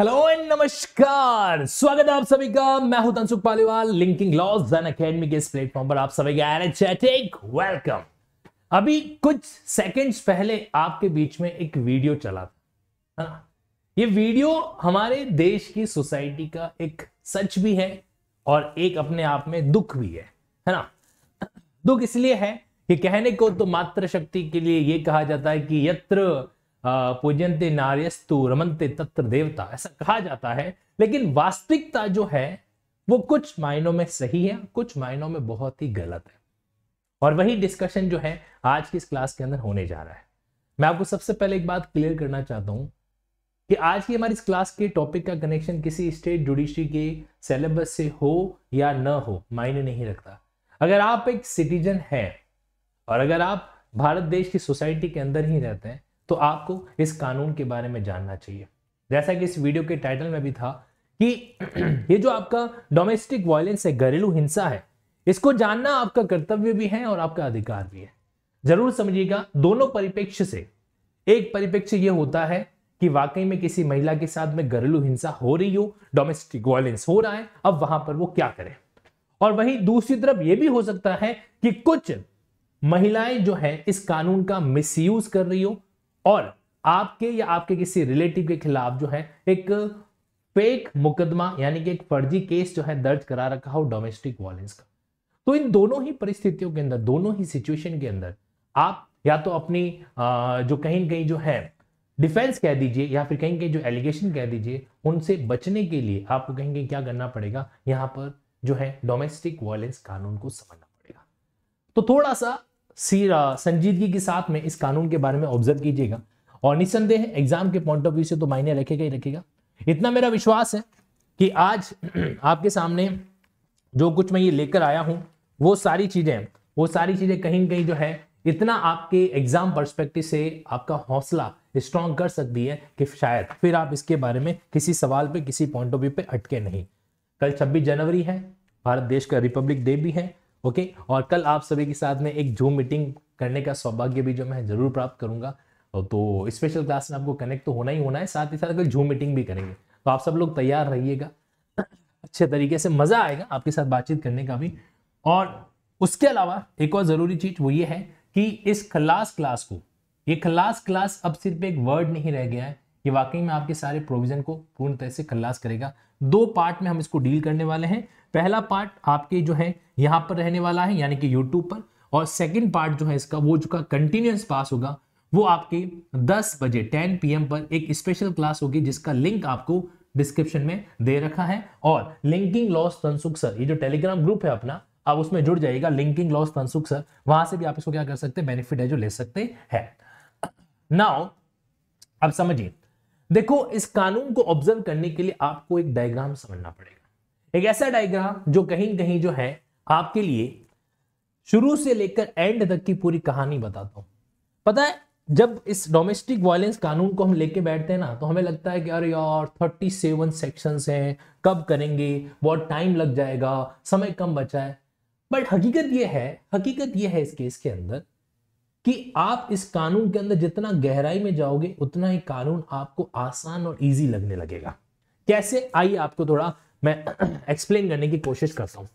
hello and नमस्कार स्वागत है आप सभी का मैं हूं तनसुख पालीवाल लिंकिंग लॉस जन अकेडमी के इस प्लेटफॉर्म पर आप सभी का एनर्जेटिक वेलकम अभी कुछ सेकंड्स पहले आपके बीच में एक वीडियो चला था ना ये वीडियो हमारे देश की सोसाइटी का एक सच भी है और एक अपने आप में दुख भी है है ना दुख इसलिए है कि कहने को तो मातृशक्ति के लिए ये कहा जाता है कि यत्र पूजनते नार्यस्तु रमनते तत्र देवता ऐसा कहा जाता है लेकिन वास्तविकता जो है वो कुछ मायनों में सही है कुछ मायनों में बहुत ही गलत है और वही डिस्कशन जो है आज की इस क्लास के अंदर होने जा रहा है मैं आपको सबसे पहले एक बात क्लियर करना चाहता हूँ कि आज की हमारी इस क्लास के टॉपिक का कनेक्शन किसी स्टेट जुडिशरी के सिलेबस से हो या न हो मायने नहीं रखता अगर आप एक सिटीजन हैं और अगर आप भारत देश की सोसाइटी के अंदर ही रहते हैं तो आपको इस कानून के बारे में जानना चाहिए जैसा कि इस वीडियो के टाइटल में भी था कि ये जो आपका डोमेस्टिक वायलेंस है घरेलू हिंसा है इसको जानना आपका कर्तव्य भी है और आपका अधिकार भी है जरूर समझिएगा दोनों परिपेक्ष से एक परिपेक्ष ये होता है कि वाकई में किसी महिला के साथ में घरेलू हिंसा हो रही हो डोमेस्टिक वायलेंस हो रहा है अब वहां पर वो क्या करे और वहीं दूसरी तरफ यह भी हो सकता है कि कुछ महिलाएं जो है इस कानून का मिसयूज कर रही हो और आपके या आपके किसी रिलेटिव के खिलाफ जो है एक फेक मुकदमा यानी कि एक फर्जी केस जो है दर्ज करा रखा हो डोमेस्टिक वायलेंस का तो इन दोनों ही परिस्थितियों के अंदर दोनों ही सिचुएशन के अंदर आप या तो अपनी जो कहीं कहीं जो है डिफेंस कह दीजिए या फिर कहीं कहीं जो एलिगेशन कह दीजिए उनसे बचने के लिए आपको कहीं कहीं क्या करना पड़ेगा यहाँ पर जो है डोमेस्टिक वायलेंस कानून को समझना पड़ेगा तो थोड़ा सा संजीदगी के साथ में इस कानून के बारे में ऑब्जर्व कीजिएगा और निसंदेह एग्जाम के पॉइंट ऑफ व्यू से तो मायने रखेगा ही रखेगा इतना मेरा विश्वास है कि आज आपके सामने जो कुछ मैं ये लेकर आया हूँ वो सारी चीज़ें वो सारी चीज़ें कहीं ना कहीं जो है इतना आपके एग्जाम परस्पेक्टिव से आपका हौसला स्ट्रांग कर सकती है कि शायद फिर आप इसके बारे में किसी सवाल पे किसी पॉइंट ऑफ व्यू पे अटके नहीं कल 26 जनवरी है भारत देश का रिपब्लिक डे भी है ओके और कल आप सभी के साथ में एक जूम मीटिंग करने का सौभाग्य भी जो मैं जरूर प्राप्त करूंगा तो स्पेशल क्लास में आपको कनेक्ट तो होना ही होना है साथ ही साथ कल जूम मीटिंग भी करेंगे तो आप सब लोग तैयार रहिएगा अच्छे तरीके से मज़ा आएगा आपके साथ बातचीत करने का भी और उसके अलावा एक और ज़रूरी चीज़ वो ये है कि इस खलास क्लास को ये खलास क्लास अब सिर्फ एक वर्ड नहीं रह गया है ये वाकई में आपके सारे प्रोविज़न को पूर्ण तरह से खलास करेगा दो पार्ट में हम इसको डील करने वाले हैं पहला पार्ट आपके जो है यहाँ पर रहने वाला है यानी कि यूट्यूब पर और सेकेंड पार्ट जो है इसका वो जो का कंटिन्यूस पास होगा वो आपके 10 बजे 10 पीएम पर एक स्पेशल क्लास होगी जिसका लिंक आपको डिस्क्रिप्शन में दे रखा है और लिंकिंग लॉस तनसुख सर ये जो टेलीग्राम ग्रुप है अपना आप उसमें जुड़ जाएगा लिंकिंग लॉस तनसुख सर वहां से भी आप इसको क्या कर सकते हैं बेनिफिट है जो ले सकते हैं नाउ अब समझिए देखो इस कानून को ऑब्जर्व करने के लिए आपको एक डायग्राम समझना पड़ेगा एक ऐसा डायग्राम जो कहीं कहीं जो है आपके लिए शुरू से लेकर एंड तक की पूरी कहानी बताता हूं पता है जब इस डोमेस्टिक वायलेंस कानून को हम लेके बैठते हैं ना तो हमें लगता है कि अरे यार थर्टी सेवन सेक्शन हैं कब करेंगे बहुत टाइम लग जाएगा समय कम बचा है बट हकीकत यह है हकीकत यह है इस केस के अंदर कि आप इस कानून के अंदर जितना गहराई में जाओगे उतना ही कानून आपको आसान और ईजी लगने लगेगा कैसे आइए आपको थोड़ा मैं एक्सप्लेन करने की कोशिश करता हूँ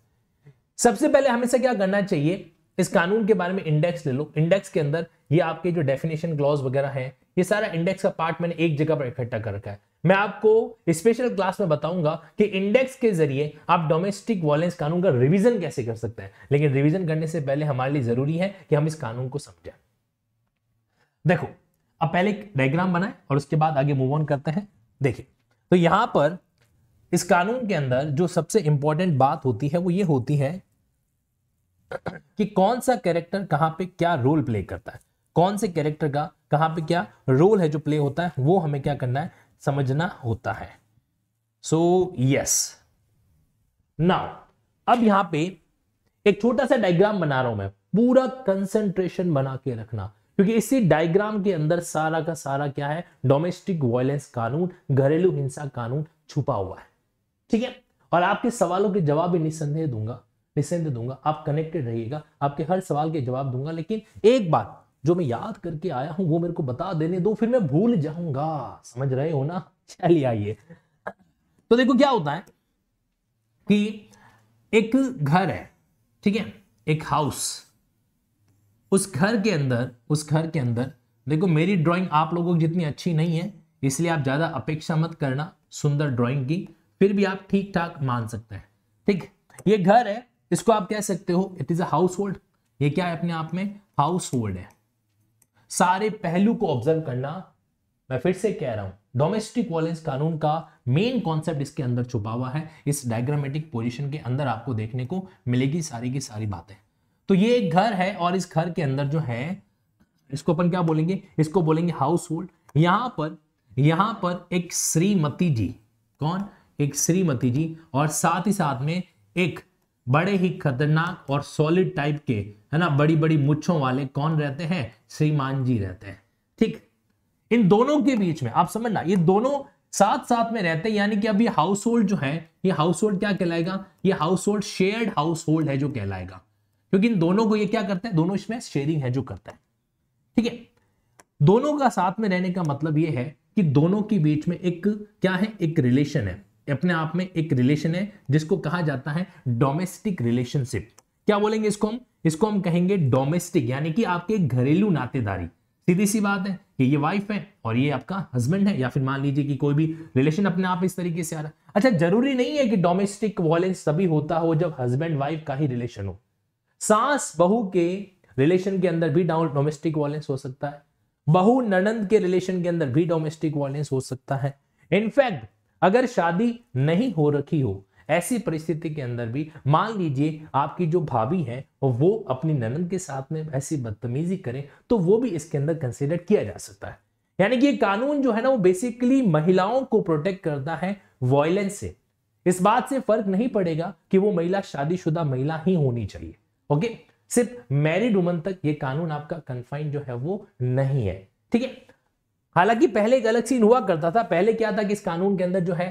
सबसे पहले हमेशा क्या करना चाहिए इस कानून के बारे में इंडेक्स ले लो इंडेक्स के अंदर ये आपके जो डेफिनेशन क्लॉज वगैरह है ये सारा इंडेक्स का पार्ट मैंने एक जगह पर इकट्ठा कर रखा है मैं आपको स्पेशल क्लास में बताऊंगा कि इंडेक्स के जरिए आप डोमेस्टिक वायलेंस कानून का रिवीजन कैसे कर सकते हैं लेकिन रिवीजन करने से पहले हमारे लिए जरूरी है कि हम इस कानून को समझें देखो अब पहले एक डायग्राम बनाए और उसके बाद आगे मूव ऑन करते हैं देखिए तो यहां पर इस कानून के अंदर जो सबसे इंपॉर्टेंट बात होती है वो ये होती है कि कौन सा कैरेक्टर कहां पे क्या रोल प्ले करता है कौन से कैरेक्टर का कहां पे क्या रोल है जो प्ले होता है वो हमें क्या करना है समझना होता है सो यस नाउ अब यहां पे एक छोटा सा डायग्राम बना रहा हूं मैं पूरा कंसेंट्रेशन बना के रखना क्योंकि इसी डायग्राम के अंदर सारा का सारा क्या है डोमेस्टिक वायलेंस कानून घरेलू हिंसा कानून छुपा हुआ है ठीक है और आपके सवालों के जवाब भी निसंदेह दूंगा निसंदेह दूंगा आप कनेक्टेड रहिएगा आपके हर सवाल के जवाब दूंगा लेकिन एक बात जो मैं याद करके आया हूं वो मेरे को बता देने दो फिर मैं भूल जाऊंगा समझ रहे हो ना चलिए आइए तो देखो क्या होता है कि एक घर है ठीक है एक हाउस उस घर के अंदर उस घर के अंदर देखो मेरी ड्राइंग आप लोगों की जितनी अच्छी नहीं है इसलिए आप ज़्यादा अपेक्षा मत करना सुंदर ड्राइंग की फिर भी आप ठीक ठाक मान सकते हैं ठीक ये घर है इसको आप कह सकते हो इट इज अउस होल्ड ये क्या है अपने आप में हाउस होल्ड है सारे पहलू को ऑब्जर्व करना मैं फिर से कह रहा हूं डोमेस्टिक वॉलेंस कानून का मेन कॉन्सेप्ट इसके अंदर छुपा हुआ है इस डायग्रामेटिक पोजिशन के अंदर आपको देखने को मिलेगी सारी की सारी बातें तो ये एक घर है और इस घर के अंदर जो है इसको अपन क्या बोलेंगे इसको बोलेंगे हाउस होल्ड यहां पर यहां पर एक श्रीमती जी कौन एक श्रीमती जी और साथ ही साथ में एक बड़े ही खतरनाक और सॉलिड टाइप के है ना बड़ी बड़ी मुच्छों वाले कौन रहते हैं श्रीमान जी रहते हैं ठीक इन दोनों के बीच में आप समझना ये दोनों साथ साथ में रहते हैं यानी कि अब ये हाउस होल्ड जो है ये हाउस होल्ड क्या कहलाएगा ये household shared household है जो कहलाएगा क्योंकि इन दोनों को ये क्या करते हैं दोनों इसमें शेयरिंग है जो करता है ठीक है दोनों का साथ में रहने का मतलब ये है कि दोनों के बीच में एक क्या है एक रिलेशन है अपने आप में एक रिलेशन है जिसको कहा जाता है डोमेस्टिक रिलेशनशिप क्या बोलेंगे इसको हम इसको हम कहेंगे डोमेस्टिक यानी कि आपके घरेलू नातेदारी सीधी सी बात है कि ये वाइफ है और ये आपका हस्बैंड है या फिर मान लीजिए कि कोई भी रिलेशन अपने आप इस तरीके से आ रहा है अच्छा जरूरी नहीं है कि डोमेस्टिक वॉयलेंस तभी होता हो जब हस्बैंड वाइफ का ही रिलेशन हो सास बहू के रिलेशन के अंदर भी डाउन डोमेस्टिक वॉयलेंस हो सकता है बहु ननंद के रिलेशन के अंदर भी डोमेस्टिक वॉयलेंस हो सकता है इनफैक्ट अगर शादी नहीं हो रखी हो ऐसी परिस्थिति के अंदर भी मान लीजिए आपकी जो भाभी है वो अपनी ननंद के साथ में ऐसी बदतमीजी करें तो वो भी इसके अंदर कंसिडर किया जा सकता है यानी कि ये कानून जो है ना वो बेसिकली महिलाओं को प्रोटेक्ट करता है वॉयलेंस से इस बात से फर्क नहीं पड़ेगा कि वो महिला शादीशुदा महिला ही होनी चाहिए ओके सिर्फ मैरिड वुमन तक ये कानून आपका कन्फाइन जो है वो नहीं है ठीक है हालांकि पहले एक अलग सीन हुआ करता था पहले क्या था कि इस कानून के अंदर जो है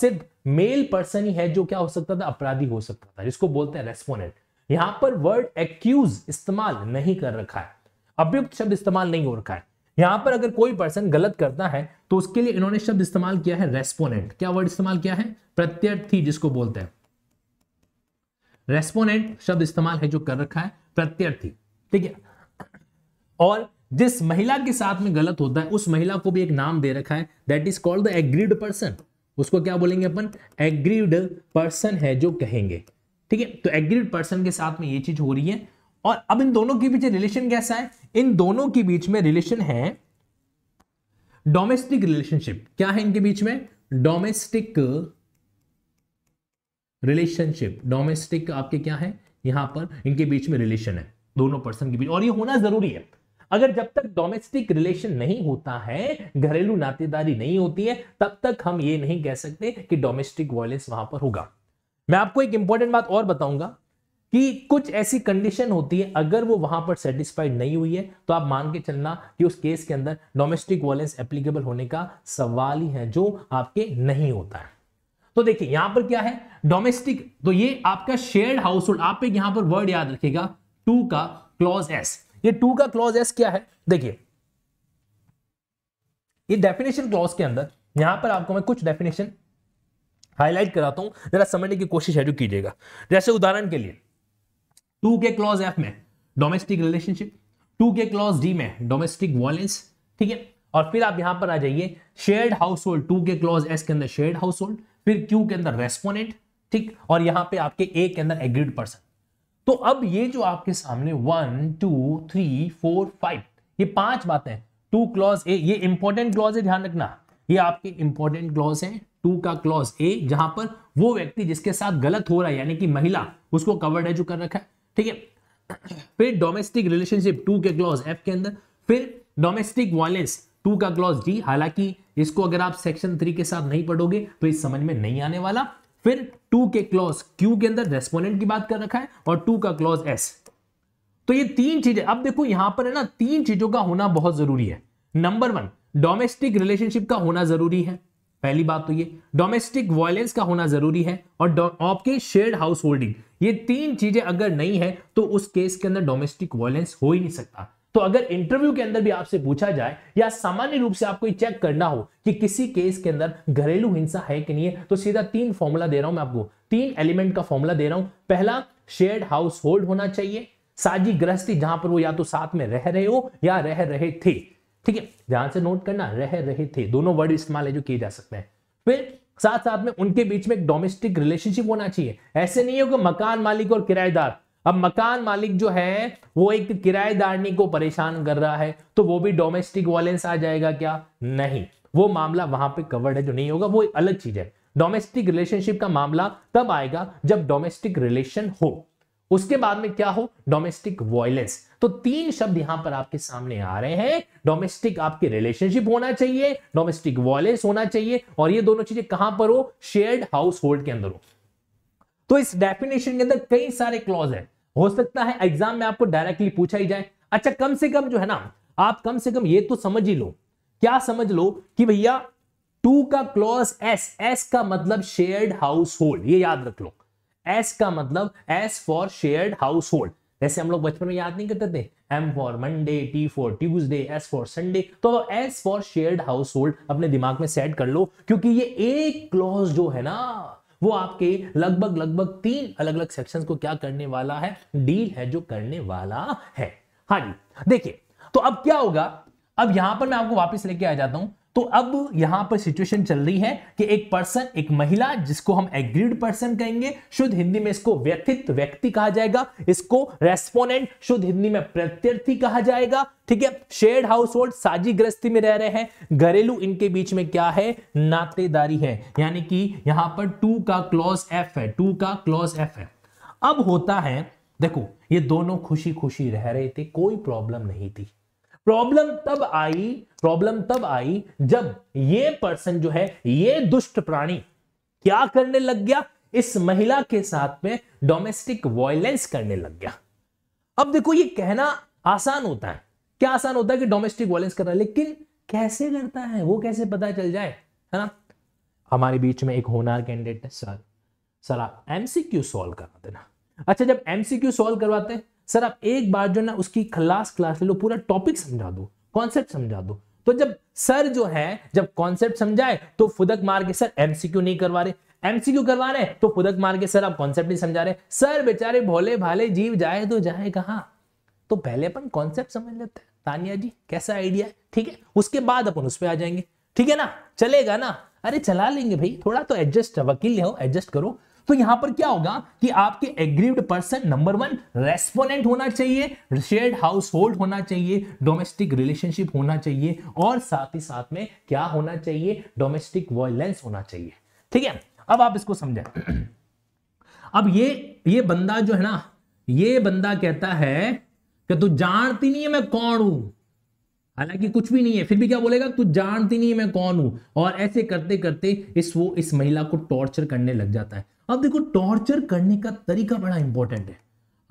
सिर्फ मेल पर्सन ही है जो क्या हो सकता था अपराधी हो सकता था जिसको बोलते हैं रेस्पोनेंट यहां पर वर्ड एक्यूज इस्तेमाल नहीं कर रखा है अभियुक्त शब्द इस्तेमाल नहीं हो रखा है यहां पर अगर कोई पर्सन गलत करता है तो उसके लिए इन्होंने शब्द इस्तेमाल किया है रेस्पोनेंट क्या वर्ड इस्तेमाल किया है प्रत्यर्थी जिसको बोलते हैं रेस्पोनेंट शब्द इस्तेमाल है जो कर रखा है प्रत्यर्थी ठीक है और जिस महिला के साथ में गलत होता है उस महिला को भी एक नाम दे रखा है that is called the aggrieved person उसको क्या बोलेंगे अपन एग्रीड पर्सन है जो कहेंगे ठीक है तो एग्रीड पर्सन के साथ में ये चीज हो रही है और अब इन दोनों के बीच रिलेशन कैसा है इन दोनों के बीच में रिलेशन है डोमेस्टिक रिलेशनशिप क्या है इनके बीच में डोमेस्टिक रिलेशनशिप डोमेस्टिक आपके क्या है यहां पर इनके बीच में रिलेशन है दोनों पर्सन के बीच और ये होना जरूरी है अगर जब तक डोमेस्टिक रिलेशन नहीं होता है घरेलू नातेदारी नहीं होती है तब तक हम ये नहीं कह सकते कि डोमेस्टिक वायलेंस वहां पर होगा मैं आपको एक इंपॉर्टेंट बात और बताऊंगा कि कुछ ऐसी कंडीशन होती है अगर वो वहां पर सेटिस्फाइड नहीं हुई है तो आप मान के चलना कि उस केस के अंदर डोमेस्टिक वायलेंस एप्लीकेबल होने का सवाल ही है जो आपके नहीं होता है तो देखिए यहां पर क्या है डोमेस्टिक तो ये आपका शेयर्ड हाउस होल्ड आप एक यहां पर वर्ड याद रखेगा टू का क्लॉज एस ये टू का क्लॉज एस क्या है देखिए ये डेफिनेशन क्लॉज के अंदर यहां पर आपको मैं कुछ डेफिनेशन हाईलाइट कराता हूं जरा समझने की कोशिश है जो कीजिएगा जैसे उदाहरण के लिए टू के क्लॉज एफ में डोमेस्टिक रिलेशनशिप टू के क्लॉज डी में डोमेस्टिक वॉलेंस ठीक है और फिर आप यहां पर आ जाइए शेयर्ड हाउस होल्ड टू के क्लॉज एस के अंदर शेयर्ड हाउस होल्ड फिर क्यू के अंदर रेस्पोनेंट ठीक और यहां पे आपके ए के अंदर एग्रीड पर्सन तो अब ये जो आपके सामने one two three four five ये पांच बातें टू क्लॉज ए ये इंपॉर्टेंट क्लॉज है ध्यान रखना ये आपके इंपॉर्टेंट क्लॉज है टू का क्लॉज ए जहां पर वो व्यक्ति जिसके साथ गलत हो रहा है यानी कि महिला उसको कवर्ड है जो कर रखा है ठीक है फिर डोमेस्टिक रिलेशनशिप टू के क्लॉज एफ के अंदर फिर डोमेस्टिक वायलेंस टू का क्लॉज डी हालांकि इसको अगर आप सेक्शन थ्री के साथ नहीं पढ़ोगे तो इस समझ में नहीं आने वाला फिर टू के क्लॉज क्यू के अंदर रेस्पोनेंट की बात कर रखा है और टू का क्लॉज एस तो ये तीन चीजें अब देखो यहां पर है ना तीन चीजों का होना बहुत जरूरी है नंबर वन डोमेस्टिक रिलेशनशिप का होना जरूरी है पहली बात तो ये डोमेस्टिक वायलेंस का होना जरूरी है और आपके शेयर्ड हाउस होल्डिंग ये तीन चीजें अगर नहीं है तो उस केस के अंदर डोमेस्टिक वायलेंस हो ही नहीं सकता तो अगर इंटरव्यू के अंदर भी आपसे पूछा जाए या सामान्य रूप से आपको चेक करना हो कि किसी केस के अंदर घरेलू हिंसा है कि नहीं है तो सीधा तीन फॉर्मूला दे रहा हूं मैं आपको तीन एलिमेंट का फॉर्मूला दे रहा हूं पहला शेयर्ड हाउस होल्ड होना चाहिए साझी गृहस्थी जहां पर वो या तो साथ में रह रहे हो या रह रहे थे ठीक है ध्यान से नोट करना रह रहे थे दोनों वर्ड इस्तेमाल है जो किए जा सकते हैं फिर साथ साथ में उनके बीच में एक डोमेस्टिक रिलेशनशिप होना चाहिए ऐसे नहीं हो कि मकान मालिक और किराएदार अब मकान मालिक जो है वो एक किराएदारनी को परेशान कर रहा है तो वो भी डोमेस्टिक वायलेंस आ जाएगा क्या नहीं वो मामला वहां पे कवर्ड है जो नहीं होगा वो एक अलग चीज है डोमेस्टिक रिलेशनशिप का मामला तब आएगा जब डोमेस्टिक रिलेशन हो उसके बाद में क्या हो डोमेस्टिक वॉयलेंस तो तीन शब्द यहां पर आपके सामने आ रहे हैं डोमेस्टिक आपके रिलेशनशिप होना चाहिए डोमेस्टिक वॉयलेंस होना चाहिए और ये दोनों चीजें कहां पर हो शेयर्ड हाउस होल्ड के अंदर हो तो इस डेफिनेशन के अंदर कई सारे क्लॉज है हो सकता है एग्जाम में आपको डायरेक्टली पूछा ही जाए अच्छा कम से कम जो है ना आप कम से कम ये तो समझ ही लो क्या समझ लो कि भैया टू का क्लॉज एस एस का मतलब शेयर्ड हाउस होल्ड ये याद रख लो एस का मतलब S for shared household जैसे हम लोग बचपन में याद नहीं करते थे M for Monday T for Tuesday S for Sunday तो S for shared household अपने दिमाग में सेट कर लो क्योंकि ये एक क्लॉज जो है ना वो आपके लगभग लगभग तीन अलग अलग सेक्शंस को क्या करने वाला है डील है जो करने वाला है हाँ जी देखिए तो अब क्या होगा अब यहां पर मैं आपको वापस लेके आ जाता हूं तो अब यहां पर सिचुएशन चल रही है कि एक पर्सन एक महिला जिसको हम एग्रीड पर्सन कहेंगे शुद्ध हिंदी में इसको व्यथित व्यक्ति कहा जाएगा इसको रेस्पोनेंट शुद्ध हिंदी में प्रत्यर्थी कहा जाएगा ठीक है शेयर्ड हाउस होल्ड साझी ग्रस्ती में रह रहे हैं घरेलू इनके बीच में क्या है नातेदारी है यानी कि यहां पर टू का क्लॉज एफ है टू का क्लॉज एफ है अब होता है देखो ये दोनों खुशी खुशी रह रहे थे कोई प्रॉब्लम नहीं थी प्रॉब्लम तब आई प्रॉब्लम तब आई जब ये पर्सन जो है ये दुष्ट प्राणी क्या करने लग गया इस महिला के साथ में डोमेस्टिक वॉयलेंस करने लग गया अब देखो ये कहना आसान होता है क्या आसान होता है कि डोमेस्टिक वॉयलेंस कर रहा है लेकिन कैसे करता है वो कैसे पता चल जाए है ना हमारे बीच में एक होनार कैंडिडेट है सर सर आप एमसीक्यू सॉल्व करा देना अच्छा जब एमसीक्यू सॉल्व करवाते हैं सर आप एक बार जो ना उसकी क्लास क्लास ले लो पूरा टॉपिक समझा दो कॉन्सेप्ट समझा दो तो जब सर जो है जब कॉन्सेप्ट समझाए तो फुदक मार के सर एमसीक्यू नहीं करवा रहे एमसीक्यू करवा रहे तो फुदक मार के सर आप कॉन्सेप्ट नहीं समझा रहे सर बेचारे भोले भाले जीव जाए तो जाए कहा तो पहले अपन कॉन्सेप्ट समझ लेते हैं तानिया जी कैसा आइडिया है ठीक है उसके बाद अपन उस पर आ जाएंगे ठीक है ना चलेगा ना अरे चला लेंगे भाई थोड़ा तो एडजस्ट वकील हो एडजस्ट करो तो यहां पर क्या होगा कि आपके aggrieved person number one respondent होना चाहिए शेयर्ड हाउस होल्ड होना चाहिए डोमेस्टिक रिलेशनशिप होना चाहिए और साथ ही साथ में क्या होना चाहिए डोमेस्टिक वायलेंस होना चाहिए ठीक है अब आप इसको समझें अब ये ये बंदा जो है ना ये बंदा कहता है कि तू जानती नहीं है मैं कौन हूं हालांकि कुछ भी नहीं है फिर भी क्या बोलेगा तू जानती नहीं है मैं कौन हूं और ऐसे करते करते इस वो इस महिला को टॉर्चर करने लग जाता है अब देखो टॉर्चर करने का तरीका बड़ा इंपॉर्टेंट है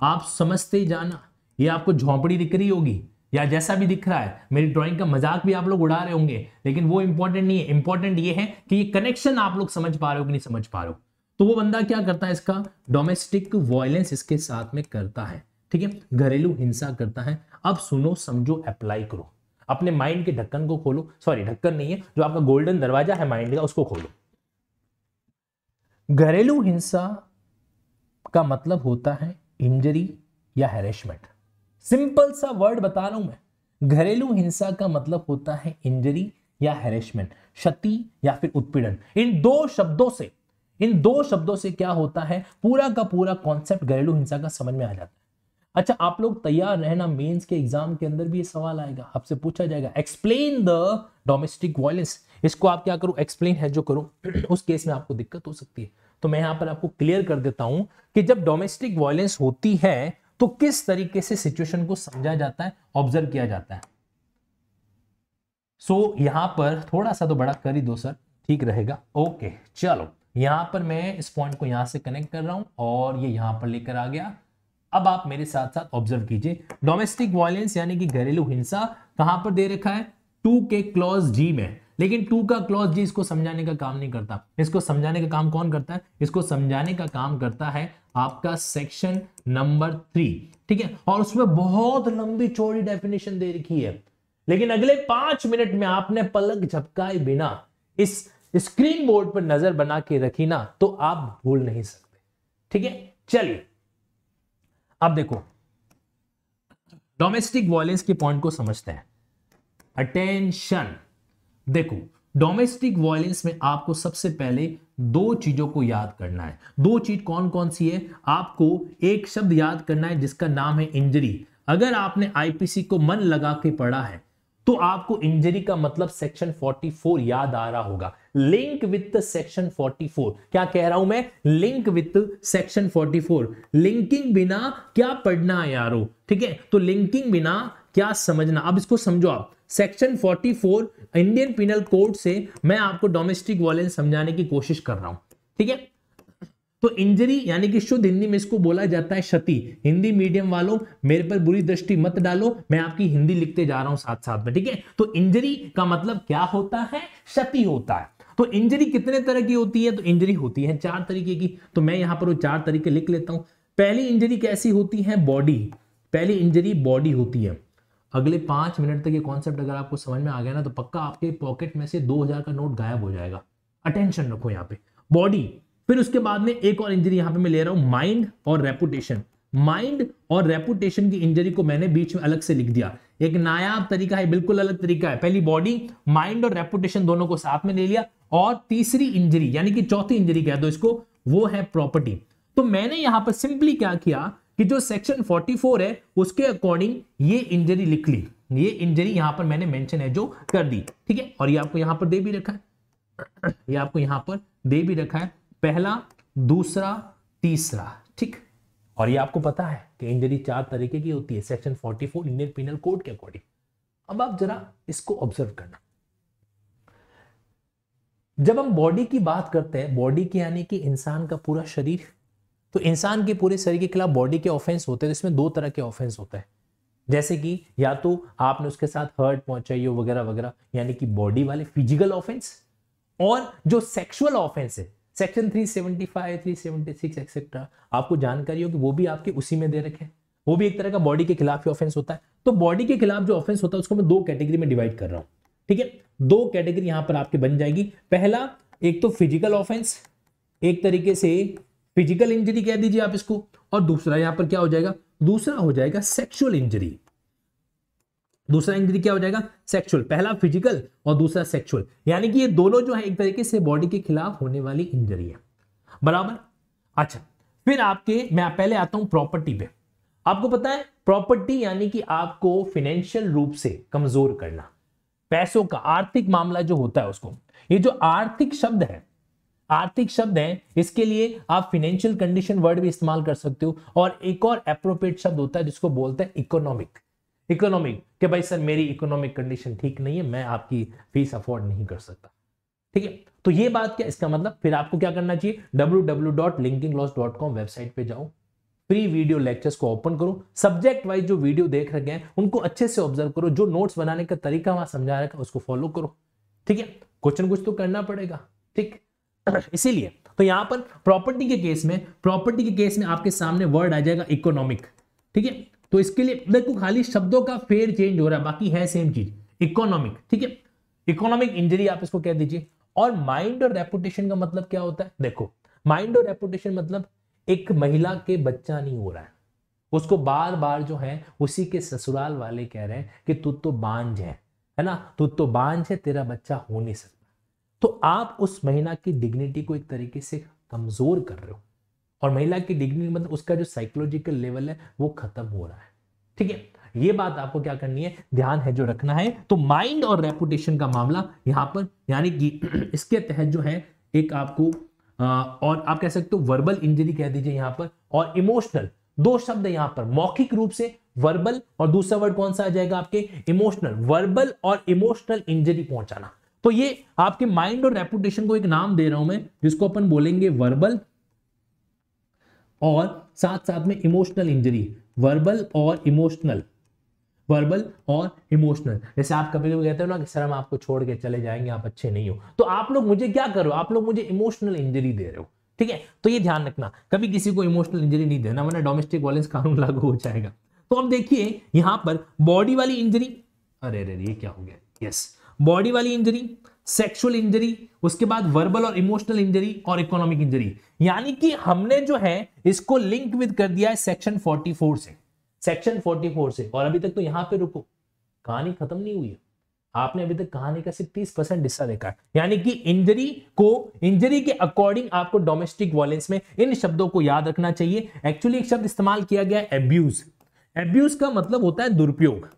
आप समझते ही जाना ये आपको झोंपड़ी दिख रही होगी या जैसा भी दिख रहा है मेरी ड्राइंग का मजाक भी आप लोग उड़ा रहे होंगे लेकिन वो इंपॉर्टेंट नहीं है इंपॉर्टेंट ये है कि ये कनेक्शन आप लोग समझ पा रहे हो कि नहीं समझ पा रहे हो तो वो बंदा क्या करता है इसका डोमेस्टिक वॉयलेंस इसके साथ में करता है ठीक है घरेलू हिंसा करता है अब सुनो समझो अप्लाई करो अपने माइंड के ढक्कन को खोलो सॉरी ढक्कन नहीं है जो आपका गोल्डन दरवाजा है माइंड का उसको खोलो घरेलू हिंसा का मतलब होता है इंजरी या हैरेशमेंट सिंपल सा वर्ड बता रहा हूं मैं घरेलू हिंसा का मतलब होता है इंजरी या हैरेशमेंट क्षति या फिर उत्पीड़न इन दो शब्दों से इन दो शब्दों से क्या होता है पूरा का पूरा कॉन्सेप्ट घरेलू हिंसा का समझ में आ जाता है अच्छा आप लोग तैयार रहना मेंस के एग्जाम के अंदर भी ये सवाल आएगा आपसे पूछा जाएगा एक्सप्लेन द डोमेस्टिक वायलेंस इसको आप क्या करो एक्सप्लेन है जो करो उस केस में आपको दिक्कत हो सकती है तो मैं यहां पर आपको क्लियर कर देता हूं कि जब डोमेस्टिक वायलेंस होती है तो किस तरीके से सिचुएशन को समझा जाता है ऑब्जर्व किया जाता है सो so, यहां पर थोड़ा सा तो बड़ा कर ही दो सर ठीक रहेगा ओके चलो यहां पर मैं इस पॉइंट को यहां से कनेक्ट कर रहा हूं और ये यहां पर लेकर आ गया अब आप मेरे साथ साथ ऑब्जर्व कीजिए डोमेस्टिक वायलेंस यानी कि घरेलू हिंसा कहां पर दे रखा है टू के क्लॉज जी में लेकिन टू का क्लॉज जी इसको समझाने का काम नहीं करता इसको समझाने का काम कौन करता है इसको समझाने का काम करता है आपका सेक्शन नंबर थ्री ठीक है और उसमें बहुत लंबी चौड़ी डेफिनेशन दे रखी है लेकिन अगले पांच मिनट में आपने पलक झपकाए बिना इस स्क्रीन बोर्ड पर नजर बना के रखी ना तो आप भूल नहीं सकते ठीक है चलिए अब देखो डोमेस्टिक वॉयलेंस के पॉइंट को समझते हैं अटेंशन देखो डोमेस्टिक वायलेंस में आपको सबसे पहले दो चीजों को याद करना है दो चीज कौन कौन सी है आपको एक शब्द याद करना है जिसका नाम है इंजरी अगर आपने आईपीसी को मन लगा के पढ़ा है तो आपको इंजरी का मतलब सेक्शन 44 याद आ रहा होगा लिंक विथ सेक्शन 44 क्या कह रहा हूं मैं लिंक विथ सेक्शन 44 लिंकिंग बिना क्या पढ़ना है यारो ठीक है तो लिंकिंग बिना क्या समझना अब इसको समझो आप सेक्शन 44 इंडियन पिनल कोड से मैं आपको डोमेस्टिक वायलेंस समझाने की कोशिश कर रहा हूं ठीक है तो इंजरी यानी कि शुद्ध हिंदी में इसको बोला जाता है क्षति हिंदी मीडियम वालों मेरे पर बुरी दृष्टि मत डालो मैं आपकी हिंदी लिखते जा रहा हूं साथ साथ में ठीक है तो इंजरी का मतलब क्या होता है क्षति होता है तो इंजरी कितने तरह की होती है तो इंजरी होती है चार तरीके की तो मैं यहां पर वो चार तरीके लिख लेता हूं पहली इंजरी कैसी होती है बॉडी पहली इंजरी बॉडी होती है अगले पाँच मिनट तक ये कॉन्सेप्ट अगर आपको समझ में आ गया ना तो पक्का आपके पॉकेट में से दो हज़ार का नोट गायब हो जाएगा अटेंशन रखो यहाँ पे बॉडी फिर उसके बाद में एक और इंजरी यहाँ पे मैं ले रहा हूँ माइंड और रेपुटेशन माइंड और रेपुटेशन की इंजरी को मैंने बीच में अलग से लिख दिया एक नायाब तरीका है बिल्कुल अलग तरीका है पहली बॉडी माइंड और रेपुटेशन दोनों को साथ में ले लिया और तीसरी इंजरी यानी कि चौथी इंजरी कह दो इसको वो है प्रॉपर्टी तो मैंने यहां पर सिंपली क्या किया कि जो सेक्शन 44 है उसके अकॉर्डिंग ये इंजरी लिख ली ये इंजरी यहां पर मैंने मेंशन है जो कर दी ठीक है और ये आपको यहां पर दे भी रखा है ये आपको यहां पर दे भी रखा है पहला दूसरा तीसरा ठीक और ये आपको पता है कि इंजरी चार तरीके की होती है सेक्शन 44 इंडियन पिनल कोड के अकॉर्डिंग अब आप जरा इसको ऑब्जर्व करना जब हम बॉडी की बात करते हैं बॉडी की यानी कि इंसान का पूरा शरीर तो इंसान के पूरे शरीर के खिलाफ बॉडी के ऑफेंस होते हैं तो इसमें दो तरह के ऑफेंस होते हैं जैसे कि या तो आपने उसके साथ हर्ट पहुंचाई हो वगैरह वगैरह यानी कि बॉडी वाले फिजिकल ऑफेंस और जो सेक्सुअल ऑफेंस है सेक्शन 375, 376 एक्सेट्रा आपको जानकारी हो कि वो भी आपके उसी में दे रखे हैं वो भी एक तरह का बॉडी के खिलाफ ही ऑफेंस होता है तो बॉडी के खिलाफ जो ऑफेंस होता है उसको मैं दो कैटेगरी में डिवाइड कर रहा हूँ ठीक है दो कैटेगरी यहां पर आपके बन जाएगी पहला एक तो फिजिकल ऑफेंस एक तरीके से फिजिकल इंजरी कह दीजिए आप इसको और दूसरा यहां पर क्या हो जाएगा दूसरा हो जाएगा सेक्सुअल इंजरी दूसरा इंजरी क्या हो जाएगा सेक्सुअल पहला फिजिकल और दूसरा सेक्सुअल यानी कि ये दोनों जो है एक तरीके से बॉडी के खिलाफ होने वाली इंजरी है बराबर अच्छा फिर आपके मैं पहले आता हूं प्रॉपर्टी पे आपको पता है प्रॉपर्टी यानी कि आपको फिनेंशियल रूप से कमजोर करना पैसों का आर्थिक मामला जो होता है उसको ये जो आर्थिक शब्द है आर्थिक शब्द है इसके लिए आप फिनेंशियल कंडीशन वर्ड भी इस्तेमाल कर सकते हो और एक और अप्रोप्रिएट शब्द होता है जिसको बोलते हैं इकोनॉमिक इकोनॉमिक कि भाई सर मेरी इकोनॉमिक कंडीशन ठीक नहीं है मैं आपकी फीस अफोर्ड नहीं कर सकता ठीक है तो ये बात क्या इसका मतलब फिर आपको क्या करना चाहिए कॉम वेबसाइट पर जाओ फ्री वीडियो लेक्चर्स को ओपन करो सब्जेक्ट वाइज जो वीडियो देख रखे हैं उनको अच्छे से ऑब्जर्व करो जो नोट्स बनाने का तरीका वहां समझा रखा है उसको फॉलो करो ठीक है कुछ कुछ तो करना पड़ेगा ठीक है अच्छा, इसीलिए तो यहां पर प्रॉपर्टी के केस में प्रॉपर्टी के केस में आपके सामने वर्ड आ जाएगा इकोनॉमिक ठीक है तो इसके लिए देखो खाली शब्दों का फेयर चेंज हो रहा है बाकी है सेम चीज इकोनॉमिक ठीक है इकोनॉमिक इंजरी आप इसको कह दीजिए और माइंड और रेपुटेशन का मतलब क्या होता है देखो माइंड और रेपुटेशन मतलब एक महिला के बच्चा नहीं हो रहा है उसको बार बार जो है उसी के ससुराल वाले कह रहे हैं कि तू तो बांझ है है ना तू तो बांझ है तेरा बच्चा हो नहीं सकता तो आप उस महिला की डिग्निटी को एक तरीके से कमजोर कर रहे हो और महिला की डिग्निटी मतलब उसका जो साइकोलॉजिकल लेवल है वो खत्म हो रहा है ठीक है ये बात आपको क्या करनी है ध्यान है जो रखना है तो माइंड और रेपुटेशन का मामला यहाँ पर यानी कि इसके तहत जो है एक आपको आ, और आप कह सकते हो वर्बल इंजरी कह दीजिए यहां पर और इमोशनल दो शब्द यहां पर मौखिक रूप से वर्बल और दूसरा वर्ड कौन सा आ जाएगा आपके इमोशनल वर्बल और इमोशनल इंजरी पहुंचाना तो ये आपके माइंड और रेपुटेशन को एक नाम दे रहा हूं मैं जिसको अपन बोलेंगे वर्बल और साथ साथ में इमोशनल इंजरी वर्बल और इमोशनल वर्बल और इमोशनल जैसे आप कभी कभी कहते हो ना कि सर हम आपको छोड़ के चले जाएंगे आप अच्छे नहीं हो तो आप लोग मुझे क्या करो आप लोग मुझे इमोशनल इंजरी दे रहे हो ठीक है तो ये ध्यान रखना कभी किसी को इमोशनल इंजरी नहीं देना वरना डोमेस्टिक वायलेंस कानून लागू हो जाएगा तो अब देखिए यहां पर बॉडी वाली इंजरी अरे अरे ये क्या हो गया यस बॉडी वाली इंजरी सेक्सुअल इंजरी उसके बाद वर्बल और इमोशनल इंजरी और इकोनॉमिक इंजरी यानी कि हमने जो है इसको लिंक विद कर दिया है सेक्शन 44 से सेक्शन 44 से और अभी तक तो यहां पे रुको कहानी खत्म नहीं हुई है आपने अभी तक कहानी का सिर्फ तीस परसेंट हिस्सा देखा है यानी कि इंजरी को इंजरी के अकॉर्डिंग आपको डोमेस्टिक वायलेंस में इन शब्दों को याद रखना चाहिए एक्चुअली एक शब्द इस्तेमाल किया गया है एब्यूज एब्यूज का मतलब होता है दुरुपयोग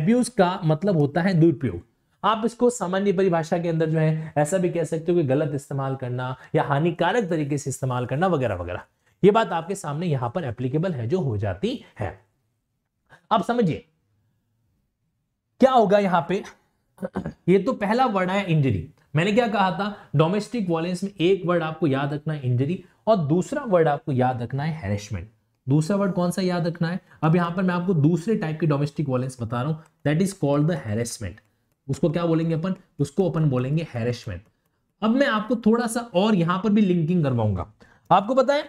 एब्यूज का मतलब होता है दुरुपयोग आप इसको सामान्य परिभाषा के अंदर जो है ऐसा भी कह सकते हो कि गलत इस्तेमाल करना या हानिकारक तरीके से इस्तेमाल करना वगैरह वगैरह ये बात आपके सामने यहां पर एप्लीकेबल है जो हो जाती है अब समझिए क्या होगा यहां पे ये तो पहला वर्ड आया इंजरी मैंने क्या कहा था डोमेस्टिक वॉलेंस में एक वर्ड आपको याद रखना है इंजरी और दूसरा वर्ड आपको याद रखना है हेरेसमेंट दूसरा वर्ड कौन सा याद रखना है अब यहां पर मैं आपको दूसरे टाइप की डोमेस्टिक वॉलेंस बता रहा हूं that is called the harassment उसको क्या बोलेंगे अपन उसको अपन बोलेंगे हेरेसमेंट अब मैं आपको थोड़ा सा और यहां पर भी लिंकिंग करवाऊंगा आपको पता है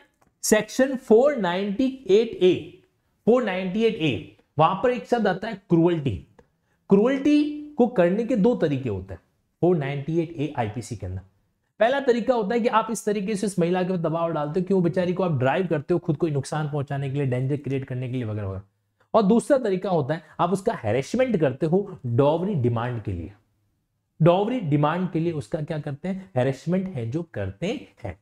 सेक्शन 498 ए 498 ए वहां पर एक शब्द आता है क्रुअल्टी क्रुअल्टी को करने के दो तरीके होते हैं 498 ए आईपीसी के अंदर पहला तरीका होता है कि आप इस तरीके से इस महिला के ऊपर दबाव डालते हो कि वो बेचारी को आप ड्राइव करते हो खुद को नुकसान पहुंचाने के लिए डेंजर क्रिएट करने के लिए वगैरह वगैरह और दूसरा तरीका होता है आप उसका हेरेसमेंट करते हो डॉवरी डिमांड के लिए डॉवरी डिमांड के लिए उसका क्या करते हैं हेरेसमेंट है जो करते हैं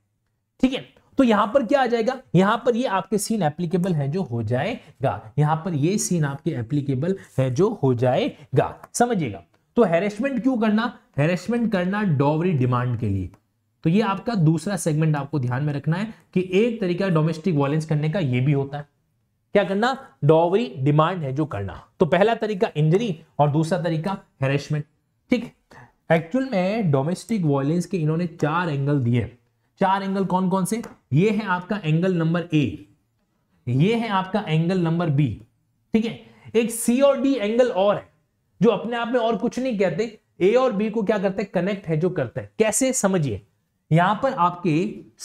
ठीक है तो यहां पर क्या आ जाएगा यहां पर ये आपके सीन एप्लीकेबल है जो हो जाएगा यहां पर ये सीन आपके एप्लीकेबल है जो हो जाएगा समझिएगा तो हेरेसमेंट क्यों करना हेरेसमेंट करना डॉवरी डिमांड के लिए तो ये आपका दूसरा सेगमेंट आपको ध्यान में रखना है कि एक तरीका डोमेस्टिक वायलेंस करने का ये भी होता है क्या करना डॉवरी डिमांड है जो करना तो पहला तरीका इंजरी और दूसरा तरीका हेरेसमेंट ठीक एक्चुअल में डोमेस्टिक वॉयलेंस के इन्होंने चार एंगल दिए चार एंगल कौन कौन से ये है आपका एंगल नंबर ए ये है आपका एंगल नंबर बी ठीक है एक सी और डी एंगल और है जो अपने आप में और कुछ नहीं कहते ए और बी को क्या करते हैं कनेक्ट है जो करता है कैसे समझिए यहां पर आपके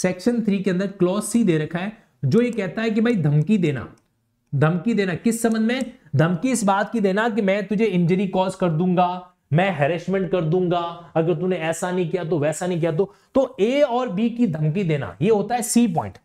सेक्शन थ्री के अंदर क्लॉज सी दे रखा है जो ये कहता है कि भाई धमकी देना धमकी देना किस संबंध में धमकी इस बात की देना कि मैं तुझे इंजरी कॉज कर दूंगा मैं हेरेसमेंट कर दूंगा अगर तूने ऐसा नहीं किया तो वैसा नहीं किया तो तो ए और बी की धमकी देना ये होता है सी पॉइंट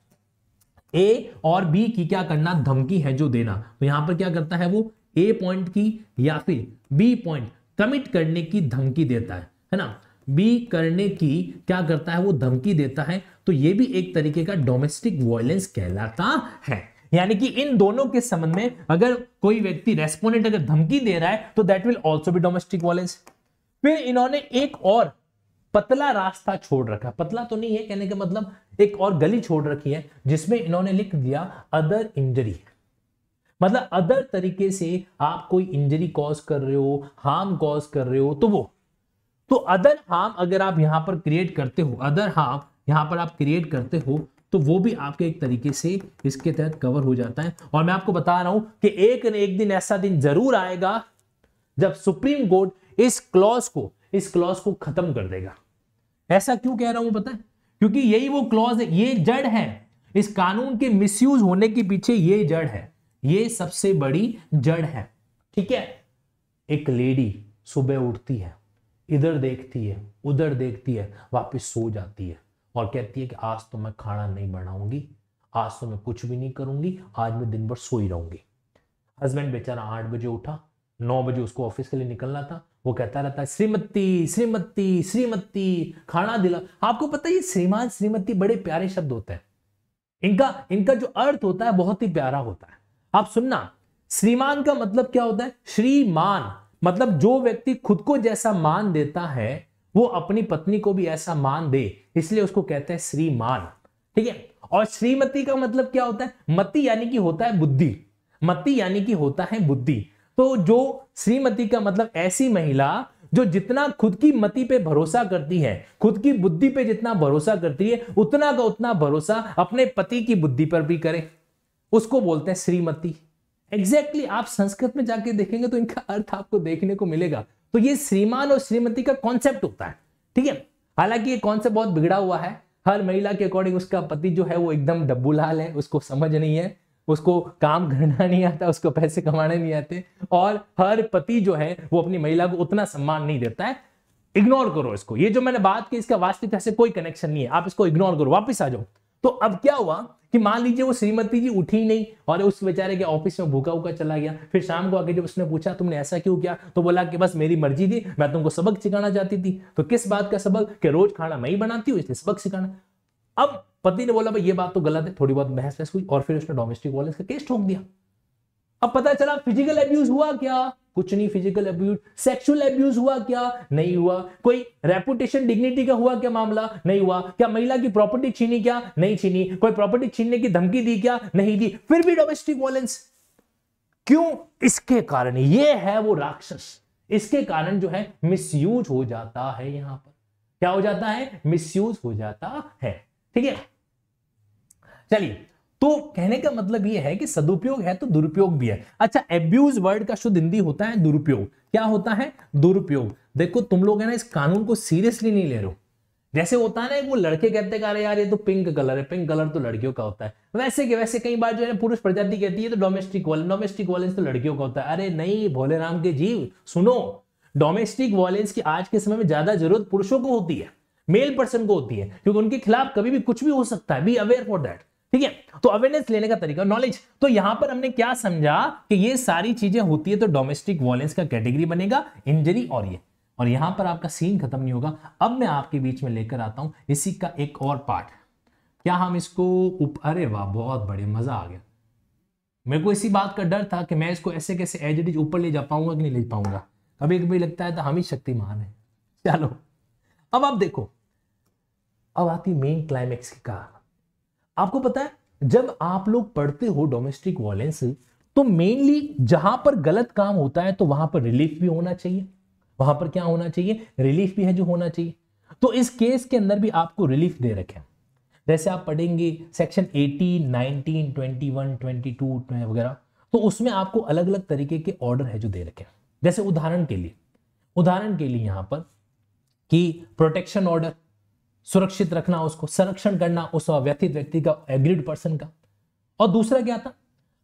ए और बी की क्या करना धमकी है जो देना तो यहां पर क्या करता है वो ए पॉइंट की या फिर बी पॉइंट कमिट करने की धमकी देता है है ना बी करने की क्या करता है वो धमकी देता है तो ये भी एक तरीके का डोमेस्टिक वायलेंस कहलाता है यानी कि इन दोनों के संबंध में अगर कोई व्यक्ति रेस्पोनेंट अगर धमकी दे रहा है तो दैट विल ऑल्सो भी डोमेस्टिक वॉलेंस फिर इन्होंने एक और पतला रास्ता छोड़ रखा पतला तो नहीं है कहने का मतलब एक और गली छोड़ रखी है जिसमें इन्होंने लिख दिया अदर इंजरी मतलब अदर तरीके से आप कोई इंजरी कॉज कर रहे हो हार्म कॉज कर रहे हो तो वो तो अदर हार्म अगर आप यहां पर क्रिएट करते हो अदर हार्म यहां पर आप क्रिएट करते हो तो वो भी आपके एक तरीके से इसके तहत कवर हो जाता है और मैं आपको बता रहा हूं कि एक न एक दिन ऐसा दिन जरूर आएगा जब सुप्रीम कोर्ट इस क्लॉज को इस क्लॉज को खत्म कर देगा ऐसा क्यों कह रहा हूं पता है क्योंकि यही वो क्लॉज है ये जड़ है इस कानून के मिसयूज होने के पीछे ये जड़ है ये सबसे बड़ी जड़ है ठीक है एक लेडी सुबह उठती है इधर देखती है उधर देखती है वापस सो जाती है और कहती है कि आज तो मैं खाना नहीं बनाऊंगी आज तो मैं कुछ भी नहीं करूंगी आज मैं दिन भर सोई रहूंगी हस्बैंड बेचारा आठ बजे उठा नौ बजे उसको ऑफिस के लिए निकलना था वो कहता रहता है श्रीमती श्रीमती श्रीमती खाना दिला आपको पता है ये श्रीमान श्रीमती बड़े प्यारे शब्द होते हैं इनका इनका जो अर्थ होता है बहुत ही प्यारा होता है आप सुनना श्रीमान का मतलब क्या होता है श्रीमान मतलब जो व्यक्ति खुद को जैसा मान देता है वो अपनी पत्नी को भी ऐसा मान दे इसलिए उसको कहते हैं श्रीमान ठीक है और श्रीमती का मतलब क्या होता है मती यानी कि होता है बुद्धि मती यानी कि होता है बुद्धि तो जो श्रीमती का मतलब ऐसी महिला जो जितना खुद की मति पे भरोसा करती है खुद की बुद्धि पे जितना भरोसा करती है उतना का उतना भरोसा अपने पति की बुद्धि पर भी करे उसको बोलते हैं श्रीमती एग्जैक्टली exactly आप संस्कृत में जाके देखेंगे तो इनका अर्थ आपको देखने को मिलेगा तो ये श्रीमान और श्रीमती का कॉन्सेप्ट होता है ठीक है हालांकि ये कॉन्सेप्ट बहुत बिगड़ा हुआ है हर महिला के अकॉर्डिंग उसका पति जो है वो एकदम डब्बूलाल है उसको समझ नहीं है उसको काम करना नहीं आता उसको पैसे कमाने नहीं आते और हर पति जो है वो अपनी महिला को उतना सम्मान नहीं देता है इग्नोर करो इसको ये जो मैंने बात की इसका वास्तविकता से कोई कनेक्शन नहीं है आप इसको इग्नोर करो वापस आ जाओ तो अब क्या हुआ कि मान लीजिए वो श्रीमती जी उठी नहीं और उस बेचारे के ऑफिस में भूखा उका चला गया फिर शाम को आगे जब उसने पूछा तुमने ऐसा क्यों किया तो बोला कि बस मेरी मर्जी थी मैं तुमको सबक सिखाना चाहती थी तो किस बात का सबक कि रोज खाना मैं ही बनाती हूँ इसलिए सबक सिखाना अब पति ने बोला भाई ये बात तो गलत है थोड़ी बहुत बहस हुई और फिर उसने डोमेस्टिक वॉलेंस का केस ठोक दिया अब पता चला फिजिकल एब्यूज हुआ क्या कुछ नहीं फिजिकल अब्यूज सेक्सुअल अब्यूज हुआ क्या नहीं हुआ कोई रेपुटेशन डिग्निटी का हुआ क्या मामला नहीं हुआ क्या महिला की प्रॉपर्टी छीनी क्या नहीं छीनी कोई प्रॉपर्टी छीनने की धमकी दी क्या नहीं दी फिर भी डोमेस्टिक वायलेंस क्यों इसके कारण ये है वो राक्षस इसके कारण जो है मिस हो जाता है यहां पर क्या हो जाता है मिस हो जाता है ठीक है चलिए तो कहने का मतलब यह है कि सदुपयोग है तो दुरुपयोग भी है अच्छा एब्यूज वर्ड का शुद्ध हिंदी होता है दुरुपयोग क्या होता है दुरुपयोग देखो तुम लोग है ना इस कानून को सीरियसली नहीं ले रहे हो जैसे होता है ना वो लड़के कहते हैं अरे यार ये तो पिंक कलर है पिंक कलर तो लड़कियों का होता है वैसे के वैसे कई बार जो है पुरुष प्रजाति कहती है तो डोमेस्टिक वायलेंस डोमेस्टिक वॉलेंस तो लड़कियों का होता है अरे नहीं भोले राम के जीव सुनो डोमेस्टिक वॉलेंस की आज के समय में ज्यादा जरूरत पुरुषों को होती है मेल पर्सन को होती है क्योंकि उनके खिलाफ कभी भी कुछ भी हो सकता है बी अवेयर फॉर दैट ठीक है तो अवेयरनेस लेने का तरीका नॉलेज तो यहां पर हमने क्या समझा कि ये सारी चीजें होती है तो डोमेस्टिक वॉयलेंस का कैटेगरी बनेगा इंजरी और ये और यहां पर आपका सीन खत्म नहीं होगा अब मैं आपके बीच में लेकर आता हूं इसी का एक और पार्ट क्या हम इसको उप अरे वाह बहुत बड़े मजा आ गया मेरे को इसी बात का डर था कि मैं इसको ऐसे कैसे एज इट इज ऊपर ले जा पाऊंगा कि नहीं ले पाऊंगा कभी कभी लगता है तो हम ही शक्तिमान है चलो अब आप देखो अब आती मेन क्लाइमेक्स की कहा आपको पता है जब आप लोग पढ़ते हो डोमेस्टिक वॉलेंस तो मेनली जहां पर गलत काम होता है तो वहां पर रिलीफ भी होना चाहिए वहां पर क्या होना चाहिए रिलीफ भी है जो होना चाहिए तो इस केस के अंदर भी आपको रिलीफ दे रखे जैसे आप पढ़ेंगे सेक्शन 18, 19, 21, 22 वगैरह तो उसमें आपको अलग अलग तरीके के ऑर्डर है जो दे रखे हैं जैसे उदाहरण के लिए उदाहरण के लिए यहां पर कि प्रोटेक्शन ऑर्डर सुरक्षित रखना उसको संरक्षण करना उस व्यथित व्यक्ति का एग्रीड पर्सन का और दूसरा क्या था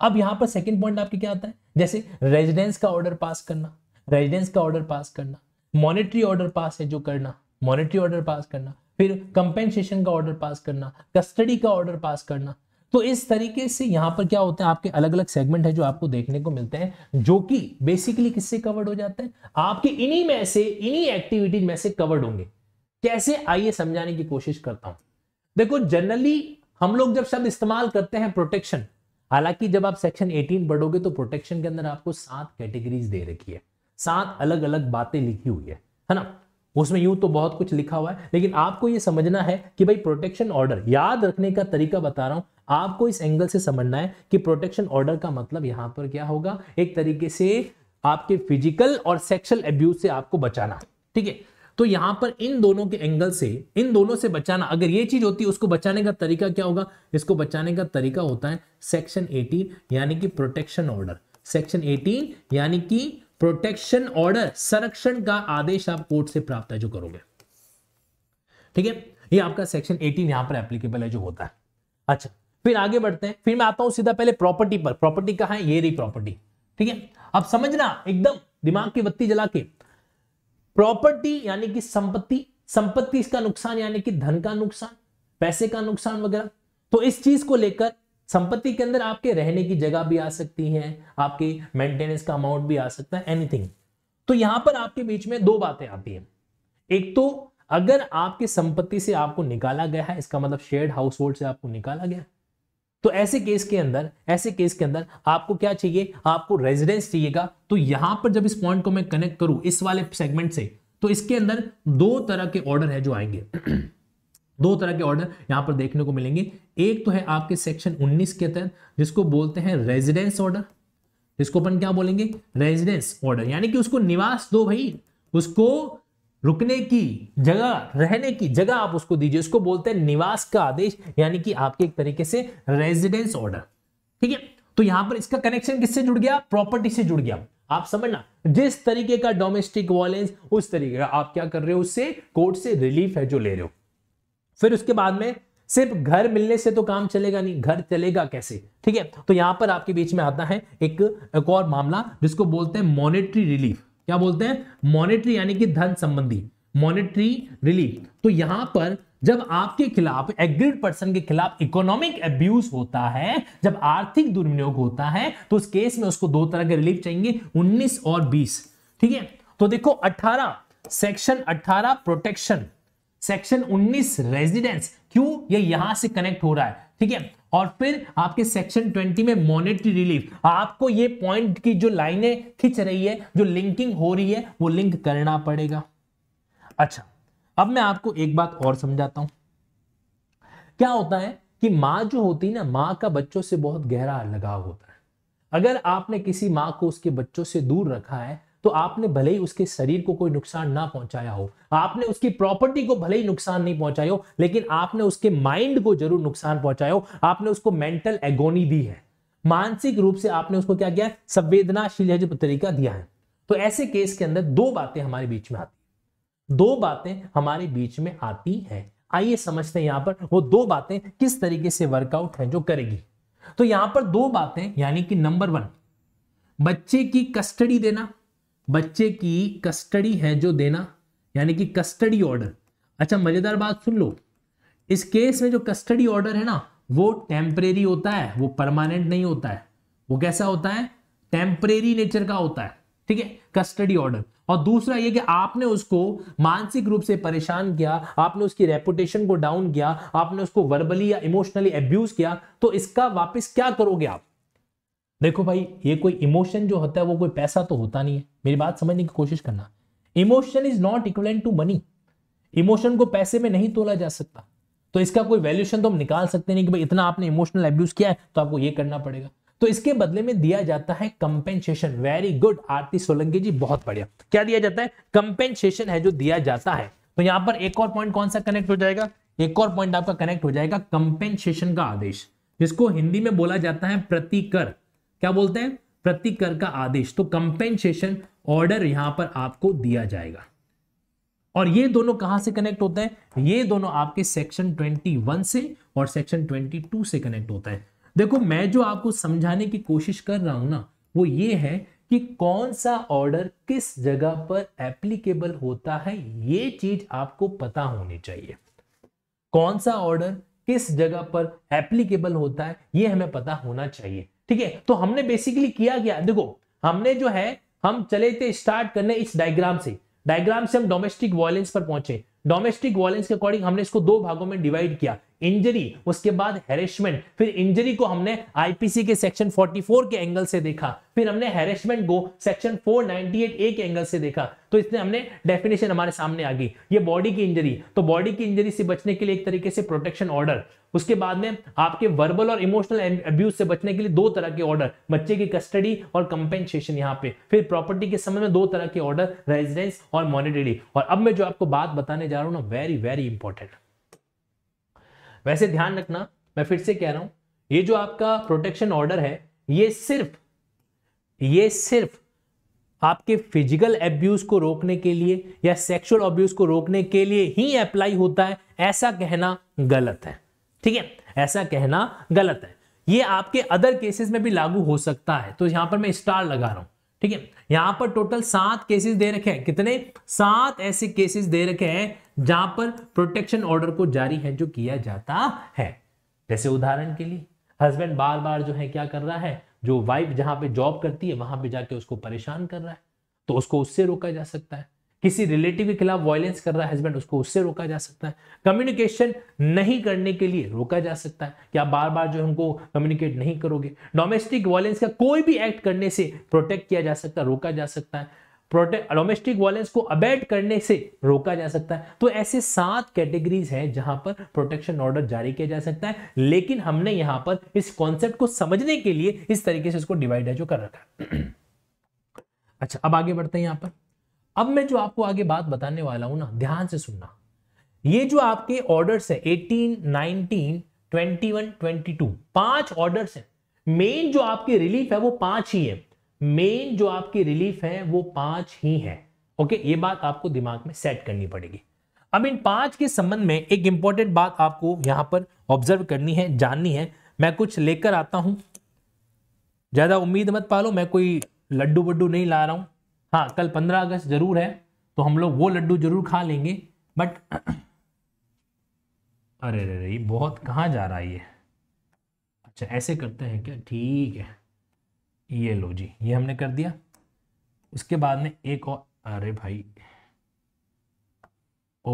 अब यहां पर सेकेंड पॉइंट आपके क्या आता है जैसे रेजिडेंस का ऑर्डर पास करना रेजिडेंस का ऑर्डर पास करना मॉनिटरी ऑर्डर पास है जो करना मॉनिटरी ऑर्डर पास करना फिर कंपेंसेशन का ऑर्डर पास करना कस्टडी का ऑर्डर पास करना तो इस तरीके से यहाँ पर क्या होता है आपके अलग अलग सेगमेंट है जो आपको देखने को मिलते हैं जो कि बेसिकली किससे कवर्ड हो जाते हैं आपके इन्हीं में से इन्हीं एक्टिविटीज में से कवर्ड होंगे कैसे आइए समझाने की कोशिश करता हूं देखो जनरली हम लोग जब शब्द इस्तेमाल करते हैं प्रोटेक्शन हालांकि जब आप सेक्शन 18 पढ़ोगे तो प्रोटेक्शन के अंदर आपको सात कैटेगरीज दे रखी है सात अलग अलग बातें लिखी हुई है है ना उसमें यूं तो बहुत कुछ लिखा हुआ है लेकिन आपको यह समझना है कि भाई प्रोटेक्शन ऑर्डर याद रखने का तरीका बता रहा हूं आपको इस एंगल से समझना है कि प्रोटेक्शन ऑर्डर का मतलब यहां पर क्या होगा एक तरीके से आपके फिजिकल और सेक्शुअल एब्यूज से आपको बचाना ठीक है तो यहां पर इन दोनों के एंगल से इन दोनों से बचाना अगर ये चीज होती है उसको बचाने का तरीका क्या होगा इसको बचाने का तरीका होता है सेक्शन 18 यानी कि प्रोटेक्शन ऑर्डर सेक्शन 18 यानी कि प्रोटेक्शन ऑर्डर संरक्षण का आदेश आप कोर्ट से प्राप्त है जो करोगे ठीक है ये आपका सेक्शन एटीन यहां पर एप्लीकेबल है जो होता है अच्छा फिर आगे बढ़ते हैं फिर मैं आता हूं सीधा पहले प्रॉपर्टी पर प्रॉपर्टी कहा है ये रही प्रॉपर्टी ठीक है अब समझना एकदम दिमाग की बत्ती जला के प्रॉपर्टी यानी कि संपत्ति संपत्ति का नुकसान यानी कि धन का नुकसान पैसे का नुकसान वगैरह तो इस चीज को लेकर संपत्ति के अंदर आपके रहने की जगह भी आ सकती है आपके मेंटेनेंस का अमाउंट भी आ सकता है एनीथिंग तो यहां पर आपके बीच में दो बातें आती हैं एक तो अगर आपकी संपत्ति से आपको निकाला गया है इसका मतलब शेयर्ड हाउस होल्ड से आपको निकाला गया तो ऐसे केस के अंदर ऐसे केस के अंदर आपको क्या चाहिए आपको रेजिडेंस चाहिएगा तो यहां पर जब इस पॉइंट को मैं कनेक्ट करूं इस वाले सेगमेंट से तो इसके अंदर दो तरह के ऑर्डर है जो आएंगे दो तरह के ऑर्डर यहां पर देखने को मिलेंगे एक तो है आपके सेक्शन 19 के तहत जिसको बोलते हैं रेजिडेंस ऑर्डर जिसको अपन क्या बोलेंगे रेजिडेंस ऑर्डर यानी कि उसको निवास दो भाई उसको रुकने की जगह रहने की जगह आप उसको दीजिए उसको बोलते हैं निवास का आदेश यानी कि आपके एक तरीके से रेजिडेंस ऑर्डर ठीक है तो यहां पर इसका कनेक्शन किससे जुड़ गया प्रॉपर्टी से जुड़ गया आप समझना जिस तरीके का डोमेस्टिक वॉलेंस उस तरीके का आप क्या कर रहे हो उससे कोर्ट से रिलीफ है जो ले रहे हो फिर उसके बाद में सिर्फ घर मिलने से तो काम चलेगा नहीं घर चलेगा कैसे ठीक है तो यहां पर आपके बीच में आता है एक एक और मामला जिसको बोलते हैं मॉनेटरी रिलीफ क्या बोलते हैं मॉनेटरी यानी कि धन संबंधी मॉनेटरी रिलीफ तो यहां पर जब आपके खिलाफ एग्रीड पर्सन के खिलाफ इकोनॉमिक अब्यूज होता है जब आर्थिक दुर्विनियोग होता है तो उस केस में उसको दो तरह के रिलीफ चाहिए 19 और 20 ठीक है तो देखो 18 सेक्शन 18 प्रोटेक्शन सेक्शन 19 रेजिडेंस क्यों ये यह यहां से कनेक्ट हो रहा है ठीक है और फिर आपके सेक्शन 20 में मॉनेटरी रिलीफ आपको ये पॉइंट की जो लाइनें खिंच रही है जो लिंकिंग हो रही है वो लिंक करना पड़ेगा अच्छा अब मैं आपको एक बात और समझाता हूं क्या होता है कि माँ जो होती है ना माँ का बच्चों से बहुत गहरा लगाव होता है अगर आपने किसी माँ को उसके बच्चों से दूर रखा है तो आपने भले ही उसके शरीर को कोई नुकसान ना पहुंचाया हो आपने उसकी प्रॉपर्टी को भले ही नुकसान नहीं पहुंचाया हो लेकिन आपने उसके माइंड को जरूर नुकसान पहुंचाया हो आपने उसको मेंटल एगोनी दी है मानसिक रूप से आपने उसको क्या किया संवेदनाशील तरीका दिया है तो ऐसे केस के अंदर दो बातें हमारे बीच में आती दो बातें हमारे बीच में आती है आइए समझते हैं यहां पर वो दो बातें किस तरीके से वर्कआउट है जो करेगी तो यहां पर दो बातें यानी कि नंबर वन बच्चे की कस्टडी देना बच्चे की कस्टडी है जो देना यानी कि कस्टडी ऑर्डर अच्छा मजेदार बात सुन लो इस केस में जो कस्टडी ऑर्डर है ना वो टेम्परेरी होता है वो परमानेंट नहीं होता है वो कैसा होता है टेम्परेरी नेचर का होता है ठीक है कस्टडी ऑर्डर और दूसरा ये कि आपने उसको मानसिक रूप से परेशान किया आपने उसकी रेपुटेशन को डाउन किया आपने उसको वर्बली या इमोशनली अब्यूज किया तो इसका वापस क्या करोगे आप देखो भाई ये कोई इमोशन जो होता है वो कोई पैसा तो होता नहीं है मेरी बात समझने की कोशिश करना emotion is not equivalent to money emotion को पैसे में नहीं तोला जा सकता तो इसका कोई वैल्यूशन तो हम निकाल सकते नहीं कि भाई इतना आपने इमोशनल एब्यूज किया है तो आपको ये करना पड़ेगा तो इसके बदले में दिया जाता है compensation very good Aarti Solanki ji बहुत बढ़िया क्या दिया जाता है कंपेंसेशन है जो दिया जाता है तो यहां पर एक और पॉइंट कौन सा कनेक्ट हो जाएगा एक और पॉइंट आपका कनेक्ट हो जाएगा कंपेंसेशन का आदेश जिसको हिंदी में बोला जाता है प्रतिकर क्या बोलते हैं प्रतिकर का आदेश तो कंपेंसेशन ऑर्डर यहां पर आपको दिया जाएगा और ये दोनों कहां से कनेक्ट होते हैं ये दोनों आपके सेक्शन 21 से और सेक्शन 22 से कनेक्ट होता है देखो मैं जो आपको समझाने की कोशिश कर रहा हूं ना वो ये है कि कौन सा ऑर्डर किस जगह पर एप्लीकेबल होता है ये चीज आपको पता होनी चाहिए कौन सा ऑर्डर किस जगह पर एप्लीकेबल होता है ये हमें पता होना चाहिए ठीक है तो हमने बेसिकली किया क्या देखो हमने जो है हम चले थे स्टार्ट करने इस डायग्राम से डायग्राम से हम डोमेस्टिक वायलेंस पर पहुंचे डोमेस्टिक वायलेंस के अकॉर्डिंग हमने इसको दो भागों में डिवाइड किया इंजरी उसके बाद हेरेसमेंट फिर इंजरी को हमने आईपीसी के सेक्शन 44 के एंगल से देखा फिर हमने हेरेसमेंट को सेक्शन 498 ए के एंगल से देखा तो इसने हमने डेफिनेशन हमारे सामने आ गई ये बॉडी की इंजरी तो बॉडी की इंजरी से बचने के लिए एक तरीके से प्रोटेक्शन ऑर्डर उसके बाद में आपके वर्बल और इमोशनल अब्यूज से बचने के लिए दो तरह के ऑर्डर बच्चे की कस्टडी और कंपेंसेशन यहाँ पे फिर प्रॉपर्टी के संबंध में दो तरह के ऑर्डर रेजिडेंस और मॉनिटरी और अब मैं जो आपको बात बताने जा रहा हूं ना वेरी वेरी इंपॉर्टेंट वैसे ध्यान रखना मैं फिर से कह रहा हूं ये जो आपका प्रोटेक्शन ऑर्डर है ये सिर्फ ये सिर्फ आपके फिजिकल एब्यूज को रोकने के लिए या सेक्सुअल अब्यूज को रोकने के लिए ही अप्लाई होता है ऐसा कहना गलत है ठीक है ऐसा कहना गलत है ये आपके अदर केसेस में भी लागू हो सकता है तो यहां पर मैं स्टार लगा रहा हूं ठीक है यहां पर टोटल सात केसेस दे रखे हैं कितने सात ऐसे केसेस दे रखे हैं जहां पर प्रोटेक्शन ऑर्डर को जारी है जो किया जाता है जैसे उदाहरण के लिए हस्बैंड बार बार जो है क्या कर रहा है जो वाइफ जहां पे जॉब करती है वहां पे जाके उसको परेशान कर रहा है तो उसको उससे रोका जा सकता है किसी रिलेटिव के खिलाफ वॉयलेंस कर रहा है हस्बैंड उसको उससे रोका जा सकता है कम्युनिकेशन नहीं करने के लिए रोका जा सकता है कि आप बार बार जो हमको कम्युनिकेट नहीं करोगे डोमेस्टिक वायलेंस का कोई भी एक्ट करने से प्रोटेक्ट किया जा सकता है रोका जा सकता है प्रोटेक्ट डोमेस्टिक वॉयलेंस को अबेट करने से रोका जा सकता है तो ऐसे सात कैटेगरीज हैं जहां पर प्रोटेक्शन ऑर्डर जारी किया जा सकता है लेकिन हमने यहां पर इस कॉन्सेप्ट को समझने के लिए इस तरीके से इसको डिवाइड है जो कर रखा है अच्छा अब आगे बढ़ते हैं यहां पर अब मैं जो आपको आगे बात बताने वाला हूं ना ध्यान से सुनना ये जो आपके ऑर्डर्स है ट्वेंटी वन ट्वेंटी टू पांच ऑर्डर है मेन जो आपकी रिलीफ है वो पांच ही है मेन जो आपकी रिलीफ है वो पांच ही है ओके ये बात आपको दिमाग में सेट करनी पड़ेगी अब इन पांच के संबंध में एक इंपॉर्टेंट बात आपको यहां पर ऑब्जर्व करनी है जाननी है मैं कुछ लेकर आता हूं ज्यादा उम्मीद मत पालो मैं कोई लड्डू बड्डू नहीं ला रहा हूं हाँ कल पंद्रह अगस्त जरूर है तो हम लोग वो लड्डू जरूर खा लेंगे बट अरे अरे अरे बहुत कहाँ जा रहा है ये अच्छा ऐसे करते हैं क्या ठीक है ये लो जी ये हमने कर दिया उसके बाद में एक और अरे भाई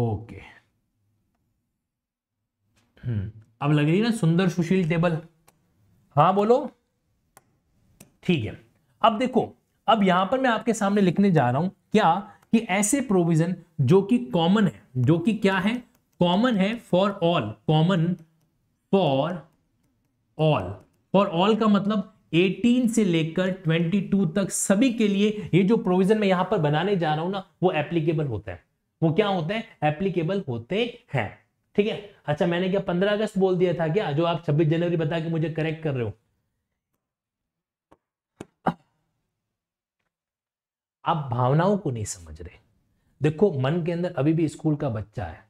ओके हम्म, अब लग रही है ना सुंदर सुशील टेबल हाँ बोलो ठीक है अब देखो अब यहां पर मैं आपके सामने लिखने जा रहा हूं क्या कि ऐसे प्रोविजन जो कि कॉमन है जो कि क्या है कॉमन है for all common for all for all का मतलब 18 से लेकर 22 तक सभी के लिए ये जो प्रोविजन मैं यहां पर बनाने जा रहा हूं ना वो एप्लीकेबल होता है वो क्या होता है एप्लीकेबल होते हैं ठीक है अच्छा मैंने क्या 15 अगस्त बोल दिया था क्या जो आप 26 जनवरी बता के मुझे करेक्ट कर रहे हो आप भावनाओं को नहीं समझ रहे देखो मन के अंदर अभी भी स्कूल का बच्चा है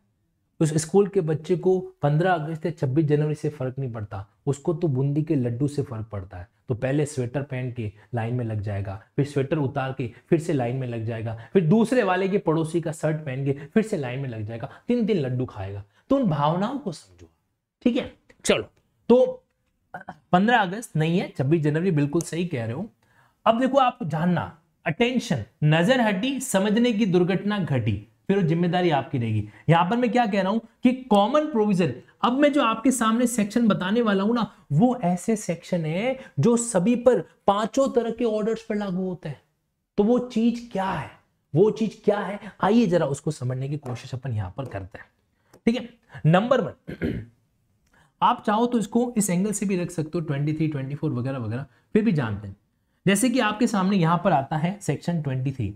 उस स्कूल के बच्चे को 15 अगस्त या 26 जनवरी से फर्क नहीं पड़ता उसको तो बूंदी के लड्डू से फर्क पड़ता है तो पहले स्वेटर पहन के लाइन में लग जाएगा फिर स्वेटर उतार के फिर से लाइन में लग जाएगा फिर दूसरे वाले के पड़ोसी का शर्ट पहन के फिर से लाइन में लग जाएगा तीन दिन लड्डू खाएगा तो उन भावनाओं को समझो ठीक है चलो तो पंद्रह अगस्त नहीं है छब्बीस जनवरी बिल्कुल सही कह रहे हो अब देखो आप जानना अटेंशन नजर हटी समझने की दुर्घटना घटी फिर वो जिम्मेदारी आपकी रहेगी यहां पर मैं क्या कह रहा हूं कि कॉमन प्रोविजन अब मैं जो आपके सामने सेक्शन बताने वाला हूं ना वो ऐसे सेक्शन है जो सभी पर पांचों तरह के ऑर्डर्स पर लागू होते हैं तो वो चीज क्या है वो चीज क्या है आइए जरा उसको समझने की कोशिश अपन यहां पर करते हैं ठीक है नंबर वन आप चाहो तो इसको इस एंगल से भी रख सकते हो ट्वेंटी थ्री ट्वेंटी फोर वगैरह वगैरह फिर भी जानते हैं जैसे कि आपके सामने यहां पर आता है सेक्शन 23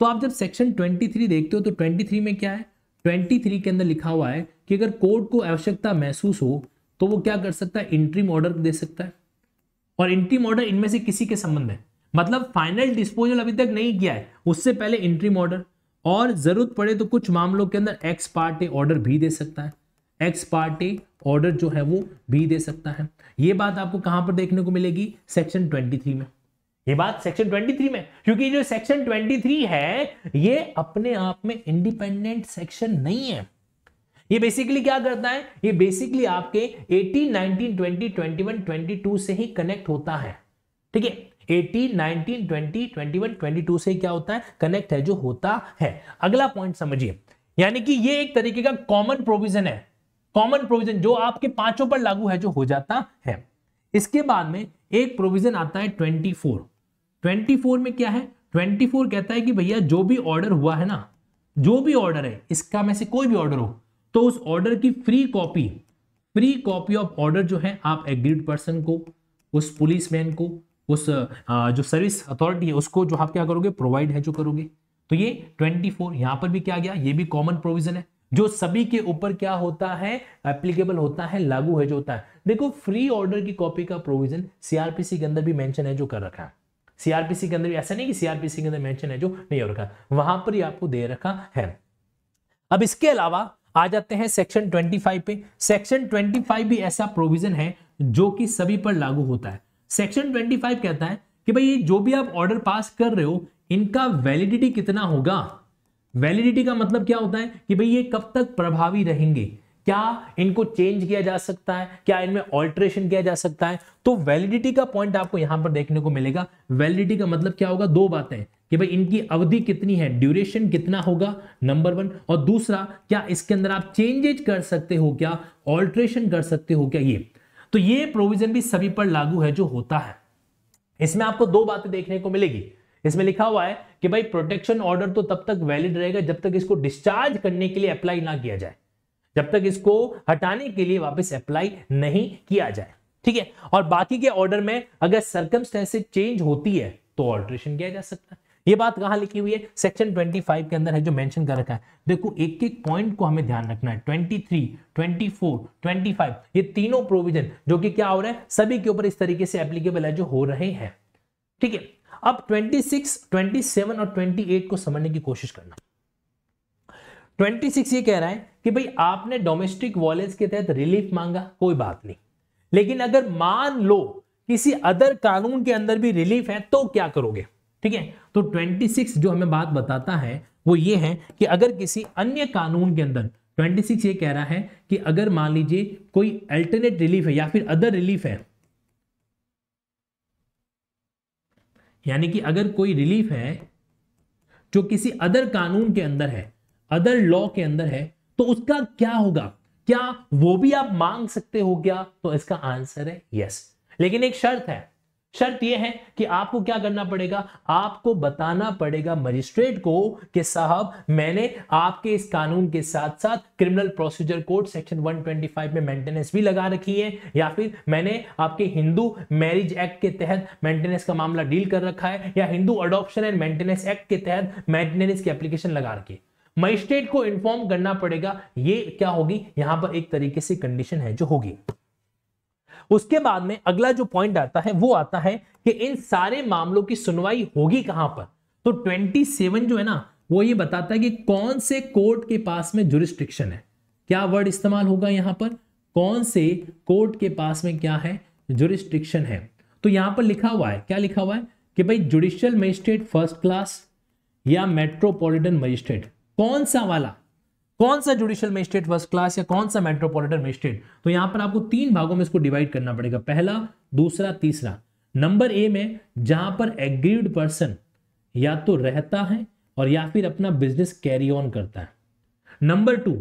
तो आप जब सेक्शन 23 देखते हो तो 23 में क्या है 23 के अंदर लिखा हुआ है कि अगर कोर्ट को आवश्यकता महसूस हो तो वो क्या कर सकता है इंट्रीम ऑर्डर दे सकता है और इंट्रीम ऑर्डर इनमें से किसी के संबंध में मतलब फाइनल डिस्पोजल अभी तक नहीं किया है उससे पहले इंट्रीम ऑर्डर और जरूरत पड़े तो कुछ मामलों के अंदर एक्स पार्टे ऑर्डर भी दे सकता है एक्स पार्टे ऑर्डर जो है वो भी दे सकता है ये बात आपको कहां पर देखने को मिलेगी सेक्शन 23 में ये बात सेक्शन 23 में क्योंकि जो सेक्शन 23 है ये अपने आप में इंडिपेंडेंट सेक्शन नहीं है ये बेसिकली क्या करता है ये बेसिकली आपके 18, 19, 20, 21, 22 से ही कनेक्ट होता है ठीक है 18, 19, 20, 21, 22 से क्या होता है कनेक्ट है जो होता है अगला पॉइंट समझिए यानी कि ये एक तरीके का कॉमन प्रोविजन है कॉमन प्रोविजन जो आपके पांचों पर लागू है जो हो जाता है इसके बाद में एक प्रोविजन आता है 24 ट्वेंटी फोर में क्या है ट्वेंटी फोर कहता है कि भैया जो भी ऑर्डर हुआ है ना जो भी ऑर्डर है इसका में से कोई भी ऑर्डर हो तो उस ऑर्डर की free copy free copy of order जो है आप एग्रीड पर्सन को उस पुलिसमैन को उस जो सर्विस अथॉरिटी है उसको जो आप क्या करोगे प्रोवाइड है जो करोगे तो ये 24 फोर यहां पर भी क्या गया ये भी कॉमन प्रोविजन है जो सभी के ऊपर क्या होता है एप्लीकेबल होता है लागू है जो होता है देखो फ्री ऑर्डर की कॉपी का प्रोविजन सीआरपीसी के अंदर भी मेंशन है जो कर रखा है सीआरपीसी के अंदर भी ऐसा नहीं कि सीआरपीसी के अंदर मेंशन है जो नहीं हो रखा वहां पर ही आपको दे रखा है अब इसके अलावा आ जाते हैं सेक्शन 25 पे सेक्शन 25 भी ऐसा प्रोविजन है जो कि सभी पर लागू होता है सेक्शन 25 कहता है कि भाई जो भी आप ऑर्डर पास कर रहे हो इनका वैलिडिटी कितना होगा वैलिडिटी का मतलब क्या होता है कि भाई ये कब तक प्रभावी रहेंगे क्या इनको चेंज किया जा सकता है क्या इनमें ऑल्ट्रेशन किया जा सकता है तो वैलिडिटी का पॉइंट आपको यहां पर देखने को मिलेगा वैलिडिटी का मतलब क्या होगा दो बातें कि भाई इनकी अवधि कितनी है ड्यूरेशन कितना होगा नंबर वन और दूसरा क्या इसके अंदर आप चेंजेज कर सकते हो क्या ऑल्ट्रेशन कर सकते हो क्या ये तो ये प्रोविजन भी सभी पर लागू है जो होता है इसमें आपको दो बातें देखने को मिलेगी इसमें लिखा हुआ है कि भाई प्रोटेक्शन ऑर्डर तो तब तक वैलिड रहेगा जब तक इसको डिस्चार्ज करने के लिए अप्लाई ना किया जाए जब तक इसको हटाने के लिए वापस अप्लाई नहीं किया जाए ठीक है और बाकी के ऑर्डर में अगर सर्कमस्टेंसेस चेंज होती है तो ऑल्ट्रेशन किया जा सकता है ये बात कहां लिखी हुई है सेक्शन 25 के अंदर है जो मेंशन कर रखा है देखो एक एक पॉइंट को हमें ध्यान रखना है 23, 24, 25 ये तीनों प्रोविजन जो कि क्या हो रहा है सभी के ऊपर इस तरीके से एप्लीकेबल है जो हो रहे हैं ठीक है अब 26, 27 और 28 को समझने की कोशिश करना 26 ये कह रहा है कि भाई आपने डोमेस्टिक वॉलेंस के तहत रिलीफ मांगा कोई बात नहीं लेकिन अगर मान लो किसी अदर कानून के अंदर भी रिलीफ है तो क्या करोगे ठीक है तो 26 जो हमें बात बताता है वो ये है कि अगर किसी अन्य कानून के अंदर 26 ये कह रहा है कि अगर मान लीजिए कोई अल्टरनेट रिलीफ है या फिर अदर रिलीफ है यानी कि अगर कोई रिलीफ है जो किसी अदर कानून के अंदर है अदर लॉ के अंदर है तो उसका क्या होगा क्या वो भी आप मांग सकते हो क्या तो इसका आंसर है यस लेकिन एक शर्त है शर्त यह है कि आपको क्या करना पड़ेगा आपको बताना पड़ेगा मजिस्ट्रेट को कि साहब मैंने आपके इस कानून के साथ साथ क्रिमिनल प्रोसीजर कोड सेक्शन 125 में मेंटेनेंस भी लगा रखी है या फिर मैंने आपके हिंदू मैरिज एक्ट के तहत मेंटेनेंस का मामला डील कर रखा है या Hindu adoption and maintenance act के तहत मेंटेनेंस की एप्लीकेशन लगा रखी है मजिस्ट्रेट को इन्फॉर्म करना पड़ेगा ये क्या होगी यहां पर एक तरीके से कंडीशन है जो होगी उसके बाद में अगला जो पॉइंट आता है वो आता है कि इन सारे मामलों की सुनवाई होगी कहां पर तो 27 जो है ना वो ये बताता है कि कौन से कोर्ट के पास में जुरिस्ट्रिक्शन है क्या वर्ड इस्तेमाल होगा यहां पर कौन से कोर्ट के पास में क्या है जुरिस्ट्रिक्शन है तो यहां पर लिखा हुआ है क्या लिखा हुआ है कि भाई जुडिशियल मजिस्ट्रेट फर्स्ट क्लास या मेट्रोपॉलिटन मजिस्ट्रेट कौन सा वाला कौन सा जुडिशियल मजिस्ट्रेट फर्स्ट क्लास या कौन सा मेट्रोपोलिटन मजिस्ट्रेट तो यहां पर आपको तीन भागों में इसको डिवाइड करना पड़ेगा पहला दूसरा तीसरा नंबर ए में जहां पर एग्रीड पर्सन या तो रहता है और या फिर अपना बिजनेस कैरी ऑन करता है नंबर टू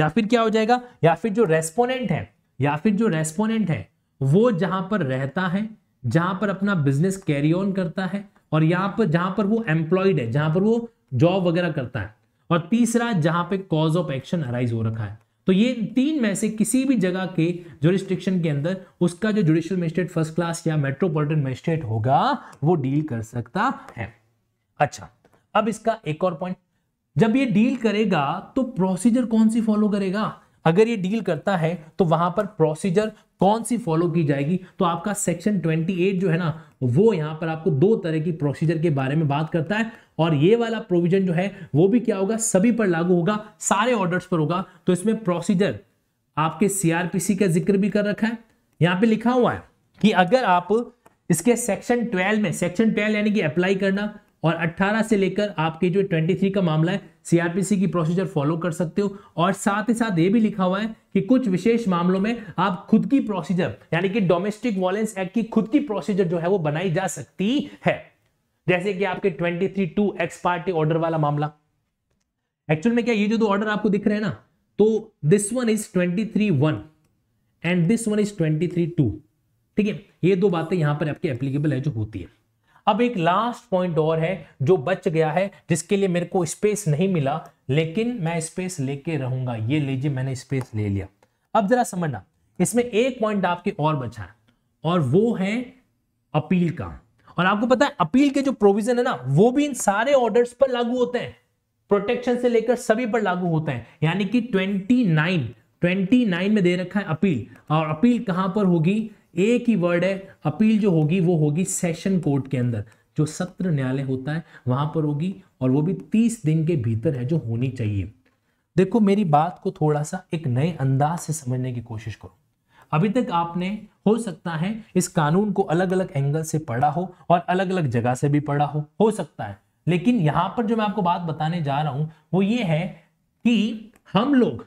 या फिर क्या हो जाएगा या फिर जो रेस्पोनेंट है या फिर जो रेस्पोनेंट है वो जहां पर रहता है जहां पर अपना बिजनेस कैरी ऑन करता है और यहां पर जहां पर वो एम्प्लॉयड है जहां पर वो जॉब वगैरह करता है और तीसरा जहां पे कॉज ऑफ एक्शन अराइज हो रखा है तो ये तीन में से किसी भी जगह के जोरिस्ट्रिक्शन के अंदर उसका जो जुडिशियल मजिस्ट्रेट फर्स्ट क्लास या मेट्रोपोलिटन मजिस्ट्रेट होगा वो डील कर सकता है अच्छा अब इसका एक और पॉइंट जब ये डील करेगा तो प्रोसीजर कौन सी फॉलो करेगा अगर ये डील करता है तो वहां पर प्रोसीजर कौन सी फॉलो की जाएगी तो आपका सेक्शन 28 जो है ना वो यहां पर आपको दो तरह की प्रोसीजर के बारे में बात करता है और ये वाला प्रोविजन जो है वो भी क्या होगा सभी पर लागू होगा सारे ऑर्डर्स पर होगा तो इसमें प्रोसीजर आपके सीआरपीसी का जिक्र भी कर रखा है यहां पे लिखा हुआ है कि अगर आप इसके सेक्शन ट्वेल्व में सेक्शन ट्वेल्व यानी कि अप्लाई करना और अट्ठारह से लेकर आपके जो ट्वेंटी का मामला है सीआरपीसी की प्रोसीजर फॉलो कर सकते हो और साथ ही साथ ये भी लिखा हुआ है कि कुछ विशेष मामलों में आप खुद की प्रोसीजर यानी कि डोमेस्टिक वॉलेंस एक्ट की खुद की प्रोसीजर जो है वो बनाई जा सकती है जैसे कि आपके twenty three two ex parte order वाला मामला एक्चुअल में क्या ये जो दो ऑर्डर आपको दिख रहे हैं ना तो this one is twenty three one and this one is twenty three two ठीक है ये दो बातें यहां पर आपकी एप्लीकेबल है जो होती है अब एक लास्ट पॉइंट और है जो बच गया है जिसके लिए मेरे को स्पेस नहीं मिला लेकिन मैं स्पेस लेके रहूंगा ये लीजिए मैंने स्पेस ले लिया अब जरा समझना इसमें एक पॉइंट आपके और बचा है और वो है अपील का और आपको पता है अपील के जो प्रोविजन है ना वो भी इन सारे ऑर्डर्स पर लागू होते हैं प्रोटेक्शन से लेकर सभी पर लागू होते हैं यानी कि 29 29 में दे रखा है अपील और अपील कहां पर होगी एक ही वर्ड है अपील जो होगी वो होगी सेशन कोर्ट के अंदर जो सत्र न्यायालय होता है वहां पर होगी और वो भी तीस दिन के भीतर है जो होनी चाहिए देखो मेरी बात को थोड़ा सा एक नए अंदाज से समझने की कोशिश करो अभी तक आपने हो सकता है इस कानून को अलग अलग एंगल से पढ़ा हो और अलग अलग जगह से भी पढ़ा हो हो सकता है लेकिन यहां पर जो मैं आपको बात बताने जा रहा हूं वो ये है कि हम लोग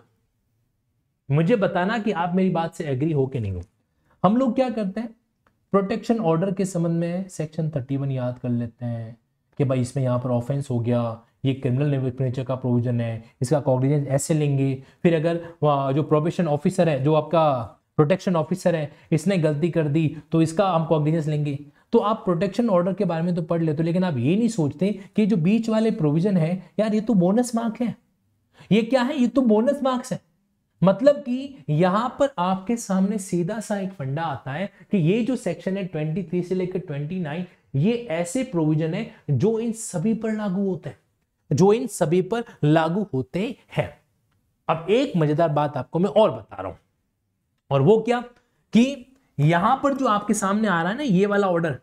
मुझे बताना कि आप मेरी बात से एग्री हो कि नहीं हो हम लोग क्या करते हैं प्रोटेक्शन ऑर्डर के संबंध में सेक्शन थर्टी वन याद कर लेते हैं कि भाई इसमें यहाँ पर ऑफेंस हो गया ये क्रिमिनल नेचर का प्रोविजन है इसका कॉग्निजेंस ऐसे लेंगे फिर अगर जो प्रोबेशन ऑफिसर है जो आपका प्रोटेक्शन ऑफिसर है इसने गलती कर दी तो इसका हम कॉग्निजेंस लेंगे तो आप प्रोटेक्शन ऑर्डर के बारे में तो पढ़ लेते हो लेकिन आप ये नहीं सोचते कि जो बीच वाले प्रोविजन है यार ये तो बोनस मार्क है ये क्या है ये तो बोनस मार्क्स है मतलब कि यहां पर आपके सामने सीधा सा एक फंडा आता है कि ये जो सेक्शन है ट्वेंटी थ्री से लेकर ट्वेंटी नाइन ये ऐसे प्रोविजन है जो इन सभी पर लागू होते हैं जो इन सभी पर लागू होते हैं अब एक मजेदार बात आपको मैं और बता रहा हूं और वो क्या कि यहां पर जो आपके सामने आ रहा है ना ये वाला ऑर्डर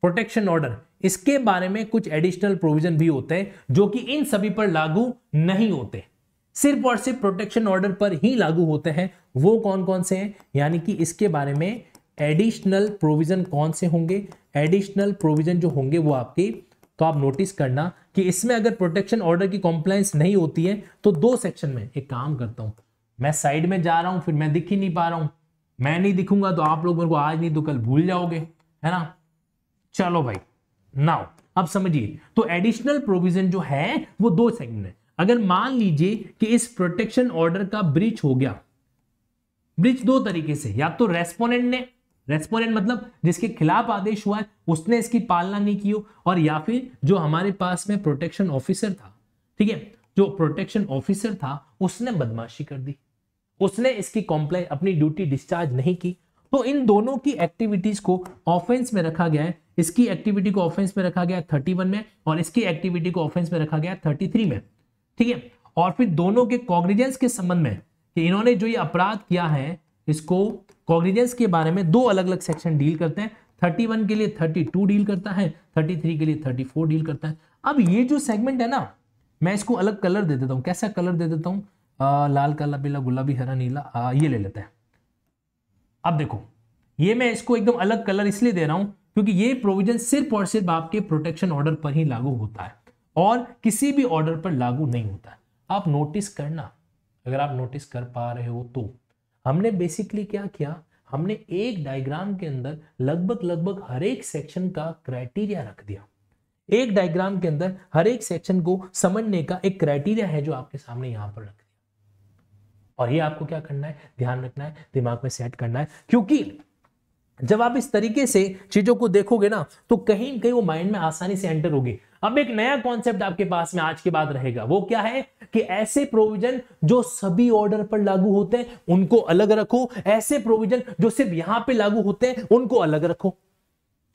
प्रोटेक्शन ऑर्डर इसके बारे में कुछ एडिशनल प्रोविजन भी होते हैं जो कि इन सभी पर लागू नहीं होते सिर्फ और सिर्फ प्रोटेक्शन ऑर्डर पर ही लागू होते हैं वो कौन कौन से हैं यानी कि इसके बारे में एडिशनल प्रोविजन कौन से होंगे एडिशनल प्रोविजन जो होंगे वो आपके तो आप नोटिस करना कि इसमें अगर प्रोटेक्शन ऑर्डर की कॉम्प्लाइंस नहीं होती है तो दो सेक्शन में एक काम करता हूं मैं साइड में जा रहा हूं फिर मैं दिख ही नहीं पा रहा हूं मैं नहीं दिखूंगा तो आप लोग मेरे को आज नहीं तो कल भूल जाओगे है ना चलो भाई नाउ अब समझिए तो एडिशनल प्रोविजन जो है वो दो सेक्शन है अगर मान लीजिए कि इस प्रोटेक्शन ऑर्डर का ब्रिज हो गया ब्रिज दो तरीके से या तो रेस्पोनेंट ने रेस्पोनेंट मतलब जिसके खिलाफ आदेश हुआ है उसने इसकी पालना नहीं की हो और या फिर जो हमारे पास में प्रोटेक्शन ऑफिसर था ठीक है जो प्रोटेक्शन ऑफिसर था उसने बदमाशी कर दी उसने इसकी कॉम्प्लेन अपनी ड्यूटी डिस्चार्ज नहीं की तो इन दोनों की एक्टिविटीज को ऑफेंस में रखा गया है इसकी एक्टिविटी को ऑफेंस में रखा गया थर्टी वन में और इसकी एक्टिविटी को ऑफेंस में रखा गया थर्टी थ्री में ठीक है और फिर दोनों के कॉग्निजेंस के संबंध में कि इन्होंने जो ये अपराध किया है इसको कॉग्निजेंस के बारे में दो अलग अलग सेक्शन डील करते हैं 31 के लिए 32 डील करता है 33 के लिए 34 डील करता है अब ये जो सेगमेंट है ना मैं इसको अलग कलर दे देता हूँ कैसा कलर दे देता हूँ लाल काला पीला गुलाबी हरा नीला आ, ये ले लेते हैं अब देखो ये मैं इसको एकदम अलग कलर इसलिए दे रहा हूँ क्योंकि ये प्रोविजन सिर्फ और सिर्फ आपके प्रोटेक्शन ऑर्डर पर ही लागू होता है और किसी भी ऑर्डर पर लागू नहीं होता आप नोटिस करना अगर आप नोटिस कर पा रहे हो तो हमने बेसिकली क्या किया हमने एक डायग्राम के अंदर लगभग लगभग हर एक सेक्शन का क्राइटेरिया रख दिया एक डायग्राम के अंदर हर एक सेक्शन को समझने का एक क्राइटेरिया है जो आपके सामने यहां पर रख दिया और ये आपको क्या करना है ध्यान रखना है दिमाग में सेट करना है क्योंकि जब आप इस तरीके से चीजों को देखोगे ना तो कहीं कहीं वो माइंड में आसानी से एंटर होगी अब एक नया कॉन्सेप्ट आपके पास में आज के बाद रहेगा वो क्या है कि ऐसे प्रोविजन जो सभी ऑर्डर पर लागू होते हैं उनको अलग रखो ऐसे प्रोविजन जो सिर्फ यहां पे लागू होते हैं उनको अलग रखो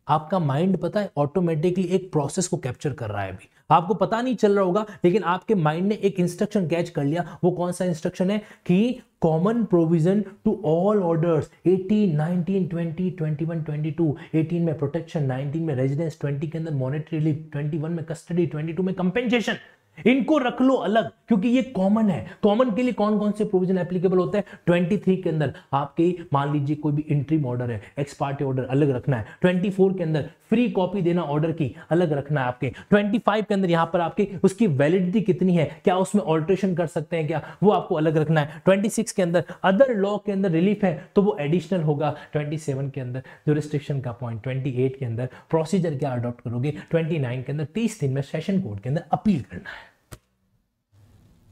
आपका माइंड पता है ऑटोमेटिकली एक प्रोसेस को कैप्चर कर रहा है अभी आपको पता नहीं चल रहा होगा लेकिन आपके माइंड ने एक इंस्ट्रक्शन कैच कर लिया वो कौन सा इंस्ट्रक्शन है कि common provision to all orders 18, 19, 20, 21, 22, 18 में प्रोटेक्शन 19 में रेजिडेंस 20 के अंदर मॉनिटरी रिलीफ 21 में कस्टडी 22 में कंपेंसेशन इनको रख लो अलग क्योंकि ये कॉमन है कॉमन के लिए कौन कौन से प्रोविजन एप्लीकेबल होते हैं 23 के अंदर आपके मान लीजिए कोई भी इंट्रीम ऑर्डर है एक्सपार्ट ऑर्डर अलग रखना है 24 के अंदर फ्री कॉपी देना ऑर्डर की अलग रखना है आपके 25 के अंदर यहां पर आपके उसकी वैलिडिटी कितनी है क्या उसमें ऑल्ट्रेशन कर सकते हैं क्या वो आपको अलग रखना है सिक्स के अंदर अदर लॉ के अंदर रिलीफ है तो वो एडिशनल होगा सेवन के अंदर जो रिस्ट्रिक्शन का पॉइंट एट के अंदर प्रोसीजर क्या अडॉप्ट करोगे नाइन के अंदर तीस दिन में सेशन कोर्ट के अंदर अपील करना है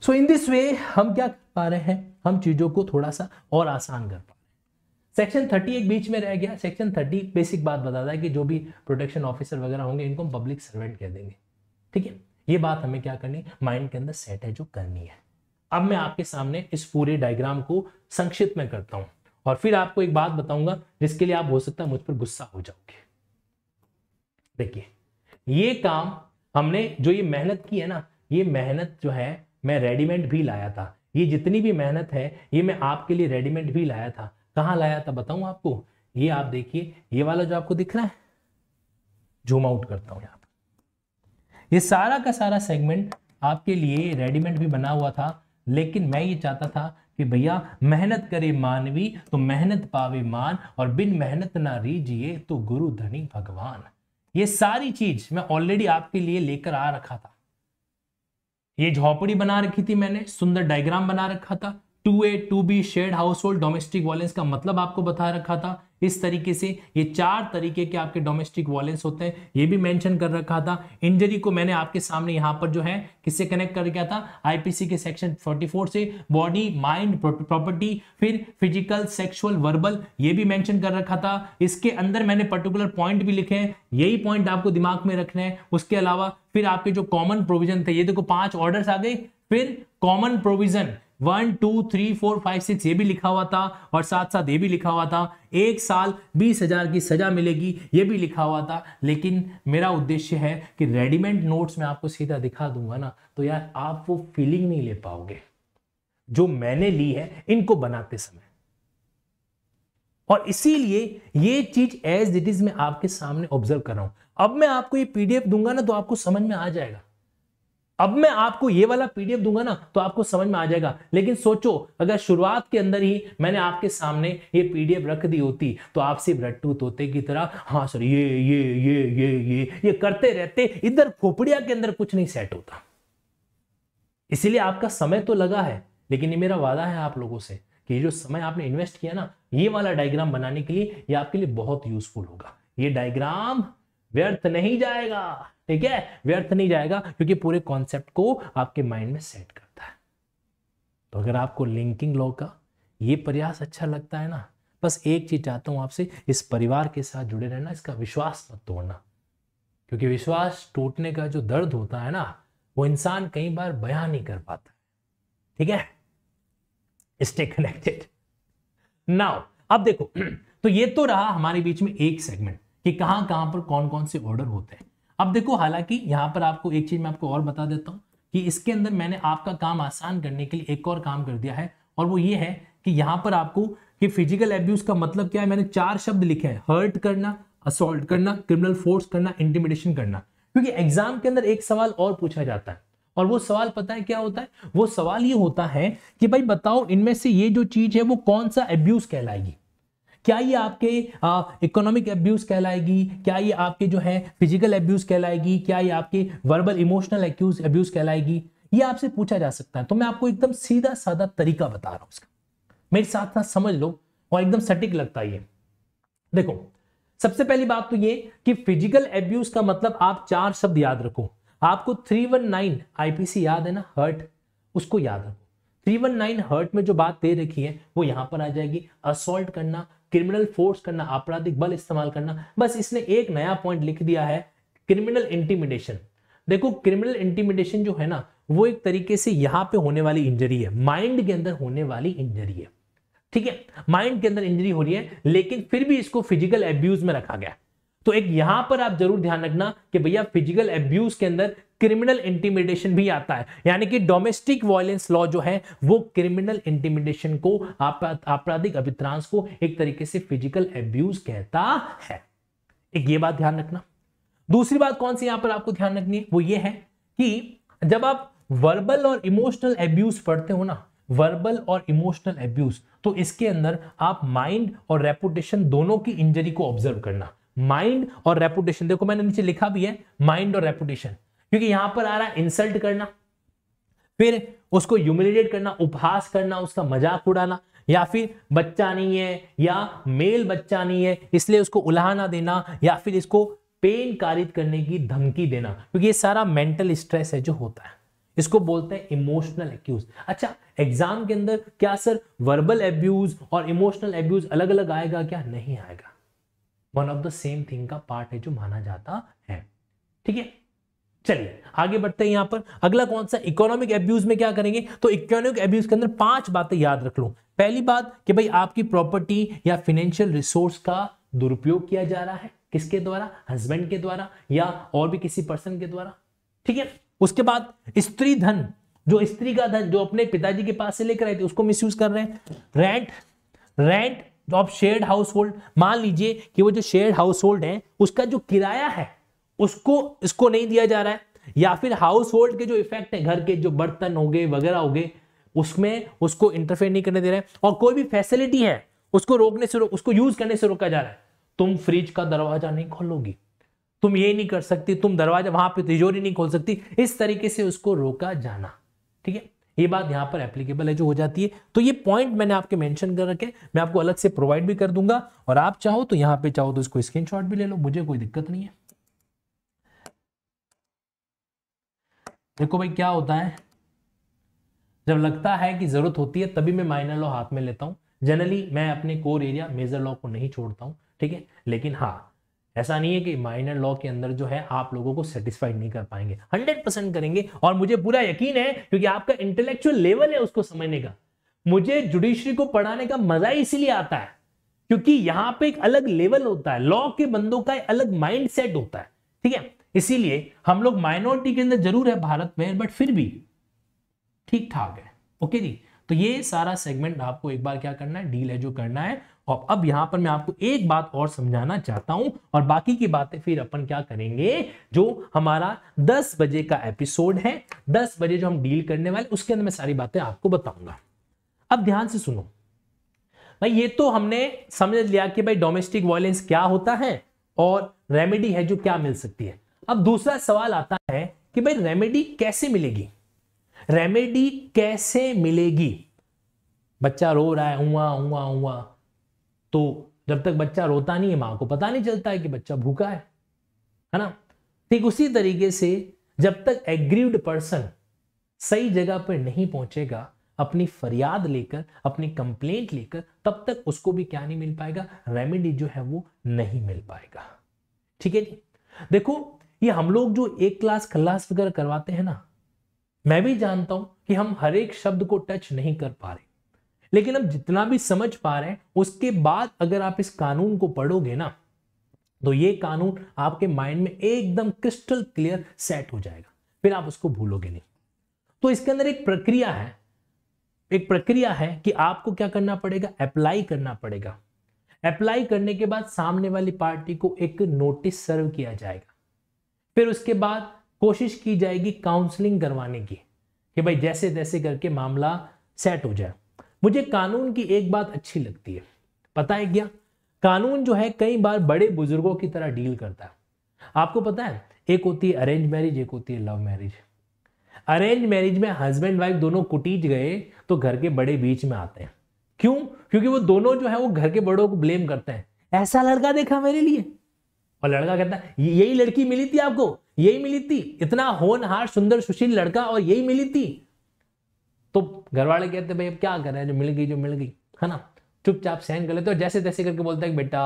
सो इन दिस वे हम क्या कर पा रहे हैं हम चीज़ों को थोड़ा सा और आसान कर पा रहे हैं सेक्शन थर्टी एक बीच में रह गया सेक्शन थर्टी बेसिक बात बताता है कि जो भी प्रोटेक्शन ऑफिसर वगैरह होंगे इनको हम पब्लिक सर्वेंट कह देंगे ठीक है ये बात हमें क्या करनी माइंड के अंदर सेट है जो करनी है अब मैं आपके सामने इस पूरे डायग्राम को संक्षिप्त में करता हूं और फिर आपको एक बात बताऊंगा जिसके लिए आप हो सकता है मुझ पर गुस्सा हो जाओगे देखिए ये काम हमने जो ये मेहनत की है ना ये मेहनत जो है मैं रेडीमेड भी लाया था ये जितनी भी मेहनत है ये मैं आपके लिए रेडीमेड भी लाया था कहाँ लाया था बताऊँ आपको ये आप देखिए ये वाला जो आपको दिख रहा है जूम आउट करता हूँ यहाँ ये सारा का सारा सेगमेंट आपके लिए रेडीमेड भी बना हुआ था लेकिन मैं ये चाहता था कि भैया मेहनत करे मानवी तो मेहनत पावे मान और बिन मेहनत ना रीजिए तो गुरु धनी भगवान ये सारी चीज मैं ऑलरेडी आपके लिए लेकर आ रखा था ये झोपड़ी बना रखी थी मैंने सुंदर डायग्राम बना रखा था two A two B shared household domestic violence का मतलब आपको बता रखा था इस तरीके से ये चार तरीके के आपके डोमेस्टिक वॉलेंस होते हैं ये भी मेंशन कर रखा था इंजरी को मैंने आपके सामने यहाँ पर जो है किससे कनेक्ट कर गया था आईपीसी के सेक्शन 44 से बॉडी माइंड प्रॉपर्टी फिर फिजिकल सेक्सुअल वर्बल ये भी मेंशन कर रखा था इसके अंदर मैंने पर्टिकुलर पॉइंट भी लिखे हैं यही पॉइंट आपको दिमाग में रखना है उसके अलावा फिर आपके जो कॉमन प्रोविजन थे ये देखो पांच ऑर्डर आ गए फिर common provision one two three four five six ये भी लिखा हुआ था और साथ साथ ये भी लिखा हुआ था एक साल बीस हजार की सजा मिलेगी ये भी लिखा हुआ था लेकिन मेरा उद्देश्य है कि रेडीमेड नोट्स में आपको सीधा दिखा दूंगा ना तो यार आप वो फीलिंग नहीं ले पाओगे जो मैंने ली है इनको बनाते समय और इसीलिए ये चीज एज इट इज मैं आपके सामने ऑब्जर्व कर रहा हूं अब मैं आपको ये पीडीएफ दूंगा ना तो आपको समझ में आ जाएगा अब मैं आपको ये वाला पीडीएफ दूंगा ना तो आपको समझ में आ जाएगा लेकिन सोचो अगर शुरुआत के अंदर ही मैंने आपके सामने ये पीडीएफ रख दी होती तो आप सिर्फ रट्टू तोते की तरह हाँ सर ये ये ये ये ये ये करते रहते इधर खोपड़िया के अंदर कुछ नहीं सेट होता इसीलिए आपका समय तो लगा है लेकिन ये मेरा वादा है आप लोगों से कि जो समय आपने इन्वेस्ट किया ना ये वाला डायग्राम बनाने के लिए ये आपके लिए बहुत यूजफुल होगा ये डायग्राम व्यर्थ नहीं जाएगा ठीक है व्यर्थ नहीं जाएगा क्योंकि पूरे कॉन्सेप्ट को आपके माइंड में सेट करता है तो अगर आपको लिंकिंग लॉ का ये प्रयास अच्छा लगता है ना बस एक चीज चाहता हूं आपसे इस परिवार के साथ जुड़े रहना इसका विश्वास मत तोड़ना क्योंकि विश्वास टूटने का जो दर्द होता है ना वो इंसान कई बार बयां नहीं कर पाता ठीक है स्टे कनेक्टेड नाउ अब देखो तो ये तो रहा हमारे बीच में एक सेगमेंट कि कहां कहां पर कौन कौन से ऑर्डर होते हैं अब देखो हालांकि यहां पर आपको एक चीज़ मैं आपको और बता देता हूँ कि इसके अंदर मैंने आपका काम आसान करने के लिए एक और काम कर दिया है और वो ये है कि यहां पर आपको कि फिजिकल एब्यूज का मतलब क्या है मैंने चार शब्द लिखे हैं हर्ट करना असोल्ट करना क्रिमिनल फोर्स करना इंटिमिडेशन करना क्योंकि एग्जाम के अंदर एक सवाल और पूछा जाता है और वो सवाल पता है क्या होता है वो सवाल ये होता है कि भाई बताओ इनमें से ये जो चीज है वो कौन सा एब्यूज कहलाएगी क्या ये आपके इकोनॉमिक एब्यूज कहलाएगी क्या ये आपके जो है फिजिकल एब्यूज कहलाएगी क्या ये आपके वर्बल इमोशनल एक्यूज एब्यूज कहलाएगी ये आपसे पूछा जा सकता है तो मैं आपको एकदम सीधा साधा तरीका बता रहा हूँ उसका मेरे साथ साथ समझ लो और एकदम सटीक लगता है ये देखो सबसे पहली बात तो ये कि फिजिकल एब्यूज का मतलब आप चार शब्द याद रखो आपको 319 आईपीसी याद है ना हर्ट उसको याद रखो 319 हर्ट में जो बात दे रखी है वो यहां पर आ जाएगी असोल्ट करना क्रिमिनल फोर्स करना आपराधिक बल इस्तेमाल करना बस इसने एक नया पॉइंट लिख दिया है क्रिमिनल इंटीमिडेशन देखो क्रिमिनल इंटीमिडेशन जो है ना वो एक तरीके से यहां पे होने वाली इंजरी है माइंड के अंदर होने वाली इंजरी है ठीक है माइंड के अंदर इंजरी हो रही है लेकिन फिर भी इसको फिजिकल एब्यूज में रखा गया तो एक यहां पर आप जरूर ध्यान रखना कि भैया फिजिकल एब्यूज के अंदर क्रिमिनल इंटीमिडेशन भी आता है यानी कि डोमेस्टिक वायलेंस लॉ जो है वो क्रिमिनल इंटीमिडेशन को आपराधिक अभित्रांस को एक तरीके से फिजिकल एब्यूज कहता है एक ये बात ध्यान रखना दूसरी बात कौन सी यहां पर आपको ध्यान रखनी है वो ये है कि जब आप वर्बल और इमोशनल एब्यूज पढ़ते हो ना वर्बल और इमोशनल एब्यूज तो इसके अंदर आप माइंड और रेपुटेशन दोनों की इंजरी को ऑब्जर्व करना माइंड और रेपुटेशन देखो मैंने नीचे लिखा भी है माइंड और रेपुटेशन क्योंकि यहां पर आ रहा है इंसल्ट करना फिर उसको ह्यूमिलेट करना उपहास करना उसका मजाक उड़ाना या फिर बच्चा नहीं है या मेल बच्चा नहीं है इसलिए उसको उलाहना देना या फिर इसको पेन कारित करने की धमकी देना क्योंकि ये सारा मेंटल स्ट्रेस है जो होता है इसको बोलते हैं इमोशनल एक्यूज अच्छा एग्जाम के अंदर क्या सर वर्बल एब्यूज और इमोशनल एब्यूज अलग अलग आएगा क्या नहीं आएगा one of the same thing का पार्ट है जो माना जाता है ठीक है चलिए आगे बढ़ते हैं यहां पर अगला कौन सा इकोनॉमिक एब्यूज में क्या करेंगे तो इकोनॉमिक एब्यूज के अंदर पांच बातें याद रख लो पहली बात कि भाई आपकी प्रॉपर्टी या फिनेंशियल रिसोर्स का दुरुपयोग किया जा रहा है किसके द्वारा हस्बैंड के द्वारा या और भी किसी पर्सन के द्वारा ठीक है उसके बाद स्त्री धन जो स्त्री का धन जो अपने पिताजी के पास से लेकर आए थे उसको मिस कर रहे हैं रेंट रेंट जो आप शेयर्ड हाउस होल्ड मान लीजिए कि वो जो शेयर्ड हाउस होल्ड है उसका जो किराया है उसको इसको नहीं दिया जा रहा है या फिर हाउस होल्ड के जो इफेक्ट है घर के जो बर्तन हो गए वगैरह हो गए उसमें उसको इंटरफेयर नहीं करने दे रहे और कोई भी फैसिलिटी है उसको रोकने से उसको यूज करने से रोका जा रहा है तुम फ्रिज का दरवाजा नहीं खोलोगी तुम ये नहीं कर सकती तुम दरवाजा वहां पे तिजोरी नहीं खोल सकती इस तरीके से उसको रोका जाना ठीक है ये बात यहाँ पर एप्लीकेबल है जो हो जाती है तो ये पॉइंट मैंने आपके मेंशन कर रखे मैं आपको अलग से प्रोवाइड भी कर दूंगा और आप चाहो तो यहाँ पे चाहो तो इसको स्क्रीनशॉट भी ले लो मुझे कोई दिक्कत नहीं है देखो भाई क्या होता है जब लगता है कि जरूरत होती है तभी मैं माइनर लॉ हाथ में लेता हूं जनरली मैं अपने कोर एरिया मेजर लॉ को नहीं छोड़ता हूं ठीक है लेकिन हाँ ऐसा नहीं है कि माइनर लॉ के अंदर जो है आप लोगों को सेटिस्फाइड नहीं कर पाएंगे हंड्रेड परसेंट करेंगे और मुझे पूरा यकीन है क्योंकि आपका इंटेलेक्चुअल लेवल है उसको समझने का मुझे जुडिशरी को पढ़ाने का मजा इसीलिए आता है क्योंकि यहां पे एक अलग लेवल होता है लॉ के बंदों का अलग माइंड सेट होता है ठीक है इसीलिए हम लोग माइनॉरिटी के अंदर जरूर है भारत में बट फिर भी ठीक ठाक है ओके जी तो ये सारा सेगमेंट आपको एक बार क्या करना है डील है जो करना है और अब यहां पर मैं आपको एक बात और समझाना चाहता हूं और बाकी की बातें फिर अपन क्या करेंगे जो हमारा 10 बजे का एपिसोड है 10 बजे जो हम डील करने वाले उसके अंदर मैं सारी बातें आपको बताऊंगा अब ध्यान से सुनो भाई ये तो हमने समझ लिया कि भाई डोमेस्टिक वायलेंस क्या होता है और रेमेडी है जो क्या मिल सकती है अब दूसरा सवाल आता है कि भाई रेमेडी कैसे मिलेगी रेमेडी कैसे मिलेगी बच्चा रो रहा है हुआ हुआ हुआ तो जब तक बच्चा रोता नहीं है मां को पता नहीं चलता है कि बच्चा भूखा है है ना ठीक उसी तरीके से जब तक एग्रीव्ड पर्सन सही जगह पर नहीं पहुंचेगा अपनी फरियाद लेकर अपनी कंप्लेंट लेकर तब तक उसको भी क्या नहीं मिल पाएगा रेमेडी जो है वो नहीं मिल पाएगा ठीक है जी देखो ये हम लोग जो एक क्लास क्लास वगैरह करवाते हैं ना मैं भी जानता हूं कि हम हर एक शब्द को टच नहीं कर पा रहे लेकिन हम जितना भी समझ पा रहे हैं उसके बाद अगर आप इस कानून को पढ़ोगे ना तो ये कानून आपके माइंड में एकदम क्रिस्टल क्लियर सेट हो जाएगा फिर आप उसको भूलोगे नहीं तो इसके अंदर एक प्रक्रिया है एक प्रक्रिया है कि आपको क्या करना पड़ेगा अप्लाई करना पड़ेगा अप्लाई करने के बाद सामने वाली पार्टी को एक नोटिस सर्व किया जाएगा फिर उसके बाद कोशिश की जाएगी काउंसलिंग करवाने की कि भाई जैसे तैसे करके मामला सेट हो जाए मुझे कानून की एक बात अच्छी लगती है पता है क्या कानून जो है कई बार बड़े बुजुर्गों की तरह डील करता है आपको पता है एक होती है अरेंज मैरिज एक होती है लव मैरिज अरेंज मैरिज में हस्बैंड वाइफ दोनों कुटीज गए तो घर के बड़े बीच में आते हैं क्यों क्योंकि वो दोनों जो है वो घर के बड़ों को ब्लेम करते हैं ऐसा लड़का देखा मेरे लिए और लड़का कहता है यही लड़की मिली थी आपको यही मिली थी इतना होनहार सुंदर सुशील लड़का और यही मिली थी तो घर वाले कहते भाई अब क्या करें जो मिल गई जो मिल गई है ना चुपचाप सहन कर लेते और जैसे तैसे करके बोलते हैं बेटा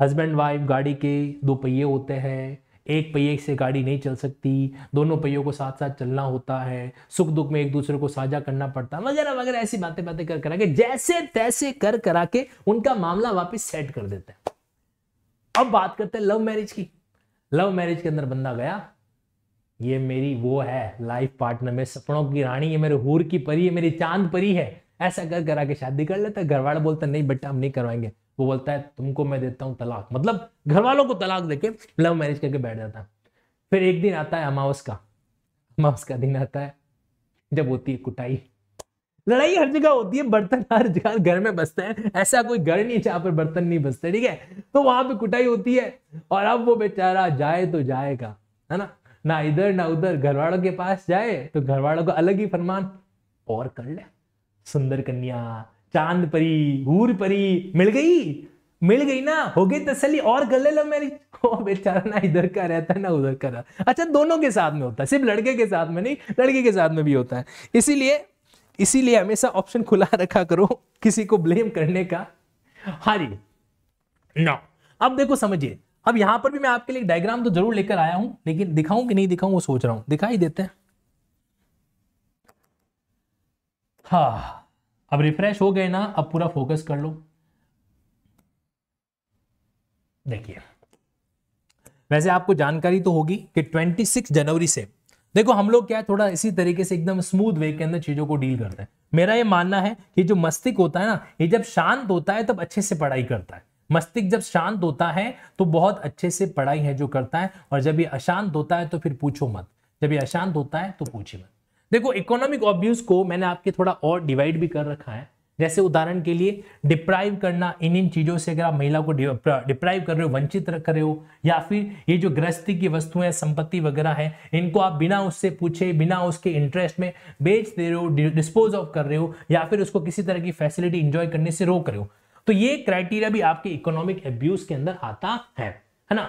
हस्बैंड वाइफ गाड़ी के दो पहिए होते हैं एक पहिए से गाड़ी नहीं चल सकती दोनों पहियों को साथ साथ चलना होता है सुख दुख में एक दूसरे को साझा करना पड़ता है वगैरह वगैरह ऐसी बातें बातें कर करा के जैसे तैसे कर करा के उनका मामला वापस सेट कर देते हैं अब बात करते हैं लव मैरिज की लव मैरिज के अंदर बंदा गया ये मेरी वो है लाइफ पार्टनर मेरे सपनों की रानी है मेरे हूर की परी है मेरी चांद परी है ऐसा कर करा के शादी कर लेता है घर वाले बोलते नहीं बेटा हम नहीं करवाएंगे वो बोलता है तुमको मैं देता हूँ तलाक मतलब घर वालों को तलाक देके लव मैरिज करके बैठ जाता है फिर एक दिन आता है अमावस का अमावस का दिन आता है जब होती है कुटाई लड़ाई हर जगह होती है बर्तन हर जगह घर में बसते हैं ऐसा कोई घर नहीं है जहाँ पर बर्तन नहीं बसते ठीक है तो वहां पे कुटाई होती है और अब वो बेचारा जाए तो जाएगा है ना ना इधर ना उधर घर वालों के पास जाए तो घर वालों को अलग ही फरमान और कर ले सुंदर कन्या चांद परी हूर परी मिल गई मिल गई ना हो गई तसली और कर ले लो मेरी वो बेचारा ना इधर का रहता है ना उधर का रहता अच्छा दोनों के साथ में होता है सिर्फ लड़के के साथ में नहीं लड़के के साथ में भी होता है इसीलिए इसीलिए हमेशा ऑप्शन खुला रखा करो किसी को ब्लेम करने का हाँ जी अब देखो समझिए अब यहां पर भी मैं आपके लिए डायग्राम तो जरूर लेकर आया हूं लेकिन दिखाऊं कि नहीं दिखाऊं वो सोच रहा हूं दिखाई देते हैं हा अब रिफ्रेश हो गए ना अब पूरा फोकस कर लो देखिए वैसे आपको जानकारी तो होगी कि 26 जनवरी से देखो हम लोग क्या है थोड़ा इसी तरीके से एकदम स्मूथ वे के अंदर चीजों को डील करते हैं मेरा ये मानना है कि जो मस्तिष्क होता है ना ये जब शांत होता है तब अच्छे से पढ़ाई करता है मस्तिष्क जब शांत होता है तो बहुत अच्छे से पढ़ाई है जो करता है और जब ये अशांत होता है तो फिर पूछो मत जब ये अशांत होता है तो पूछिए मत देखो इकोनॉमिक ऑब्यूज को मैंने आपके थोड़ा और डिवाइड भी कर रखा है जैसे उदाहरण के लिए डिप्राइव करना इन इन चीज़ों से अगर आप महिला को डिप्राइव कर रहे हो वंचित कर रहे हो या फिर ये जो गृहस्थी की वस्तुएं हैं संपत्ति वगैरह है इनको आप बिना उससे पूछे बिना उसके इंटरेस्ट में बेच दे रहे हो डिस्पोज ऑफ कर रहे हो या फिर उसको किसी तरह की फैसिलिटी इंजॉय करने से रोक रहे हो तो ये क्राइटेरिया भी आपके इकोनॉमिक एब्यूज के अंदर आता है है ना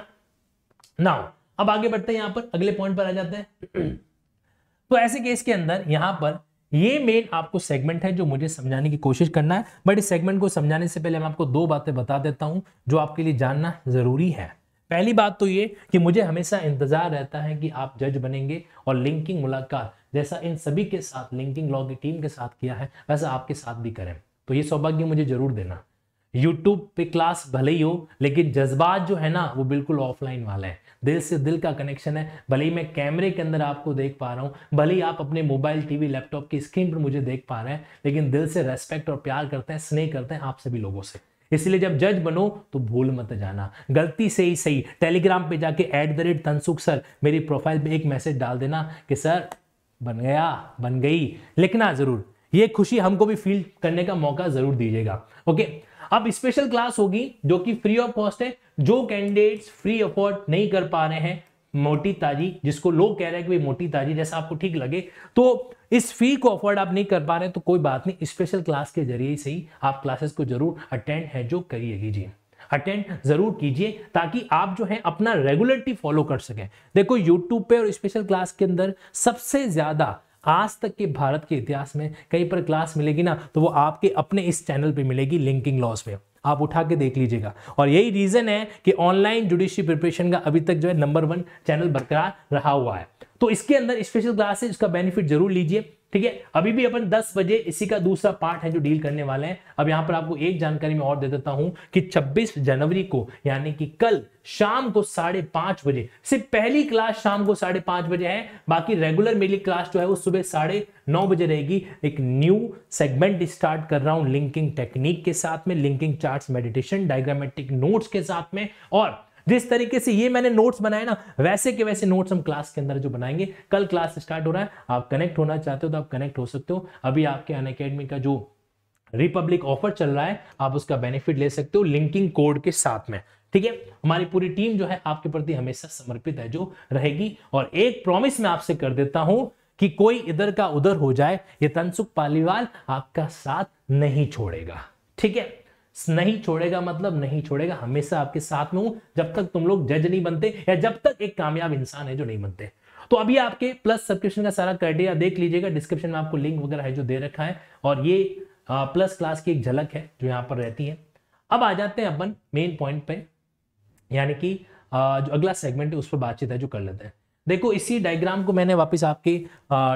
नाउ अब आगे बढ़ते हैं यहां पर अगले पॉइंट पर आ जाते हैं तो ऐसे केस के अंदर यहां पर ये मेन आपको सेगमेंट है जो मुझे समझाने की कोशिश करना है बट इस सेगमेंट को समझाने से पहले मैं आपको दो बातें बता देता हूं जो आपके लिए जानना ज़रूरी है पहली बात तो ये कि मुझे हमेशा इंतज़ार रहता है कि आप जज बनेंगे और लिंकिंग मुलाकात जैसा इन सभी के साथ लिंकिंग लॉ की टीम के साथ किया है वैसा आपके साथ भी करें तो ये सौभाग्य मुझे ज़रूर देना यूट्यूब पे क्लास भले ही हो लेकिन जज्बात जो है ना वो बिल्कुल ऑफलाइन वाला है दिल से दिल का कनेक्शन है भले ही मैं कैमरे के अंदर आपको देख पा रहा हूँ भले ही आप अपने मोबाइल टीवी लैपटॉप की स्क्रीन पर मुझे देख पा रहे हैं लेकिन दिल से रेस्पेक्ट और प्यार करते हैं स्नेह करते हैं आप सभी लोगों से इसलिए जब जज बनो तो भूल मत जाना गलती से ही सही टेलीग्राम पे जाके at the rate Tansukh sir मेरी प्रोफाइल पे एक मैसेज डाल देना कि सर बन गया बन गई लिखना हाँ, ज़रूर ये खुशी हमको भी फील करने का मौका ज़रूर दीजिएगा ओके अब स्पेशल क्लास होगी जो कि फ्री ऑफ कॉस्ट है जो कैंडिडेट्स फ्री अफोर्ड नहीं कर पा रहे हैं मोटी ताजी जिसको लोग कह रहे हैं कि मोटी ताजी जैसा आपको ठीक लगे तो इस फी को अफोर्ड आप नहीं कर पा रहे हैं तो कोई बात नहीं स्पेशल क्लास के जरिए से ही आप क्लासेस को जरूर अटेंड है जो करिए जी अटेंड जरूर कीजिए ताकि आप जो है अपना रेगुलरिटी फॉलो कर सकें देखो यूट्यूब पे और स्पेशल क्लास के अंदर सबसे ज्यादा आज तक के भारत के इतिहास में कहीं पर क्लास मिलेगी ना तो वो आपके अपने इस चैनल पे मिलेगी लिंकिंग लॉस में आप उठा के देख लीजिएगा और यही रीज़न है कि ऑनलाइन जुडिशियल प्रिपरेशन का अभी तक जो है नंबर वन चैनल बरकरार रहा हुआ है तो इसके अंदर स्पेशल क्लासेस इसका बेनिफिट जरूर लीजिए ठीक है अभी भी अपन 10 बजे इसी का दूसरा पार्ट है जो डील करने वाले हैं अब यहां पर आपको एक जानकारी मैं और दे देता हूं कि 26 जनवरी को यानी कि कल शाम को साढ़े पांच बजे सिर्फ पहली क्लास शाम को साढ़े पांच बजे है बाकी रेगुलर मेरी क्लास जो है वो सुबह साढ़े नौ बजे रहेगी एक न्यू सेगमेंट स्टार्ट कर रहा हूं लिंकिंग टेक्निक के साथ में linking chart meditation diagrammatic notes के साथ में और जिस तरीके से ये मैंने नोट्स बनाए ना वैसे के वैसे नोट्स हम क्लास के अंदर जो बनाएंगे कल क्लास स्टार्ट हो रहा है आप कनेक्ट होना चाहते हो तो आप कनेक्ट हो सकते हो अभी आपके अन का जो रिपब्लिक ऑफर चल रहा है आप उसका बेनिफिट ले सकते हो लिंकिंग कोड के साथ में ठीक है हमारी पूरी टीम जो है आपके प्रति हमेशा समर्पित है जो रहेगी और एक प्रॉमिस मैं आपसे कर देता हूं कि कोई इधर का उधर हो जाए ये तनसुख पालीवाल आपका साथ नहीं छोड़ेगा ठीक है नहीं छोड़ेगा मतलब नहीं छोड़ेगा हमेशा आपके साथ में हूं जब तक तुम लोग जज नहीं बनते या जब तक एक कामयाब इंसान है जो नहीं बनते तो अभी आपके प्लस सब्सक्रिप्शन का सारा क्राइटेरिया देख लीजिएगा डिस्क्रिप्शन में आपको लिंक वगैरह है जो दे रखा है और ये प्लस क्लास की एक झलक है जो यहाँ पर रहती है अब आ जाते हैं अपन मेन पॉइंट पे यानी कि जो अगला सेगमेंट है उस पर बातचीत है जो कर लेते हैं देखो इसी डायग्राम को मैंने वापस आपके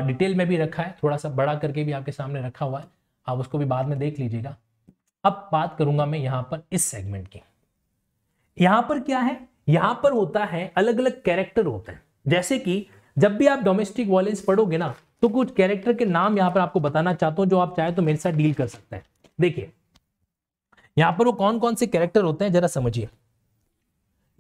डिटेल में भी रखा है थोड़ा सा बड़ा करके भी आपके सामने रखा हुआ है आप उसको भी बाद में देख लीजिएगा अब बात करूंगा मैं यहां पर इस सेगमेंट की यहां पर क्या है यहां पर होता है अलग अलग कैरेक्टर होते हैं जैसे कि जब भी आप डोमेस्टिक वायलेंस पढ़ोगे ना तो कुछ कैरेक्टर के नाम यहां पर आपको बताना चाहता हूं जो आप चाहे तो मेरे साथ डील कर सकते हैं देखिए यहां पर वो कौन कौन से कैरेक्टर होते हैं जरा समझिए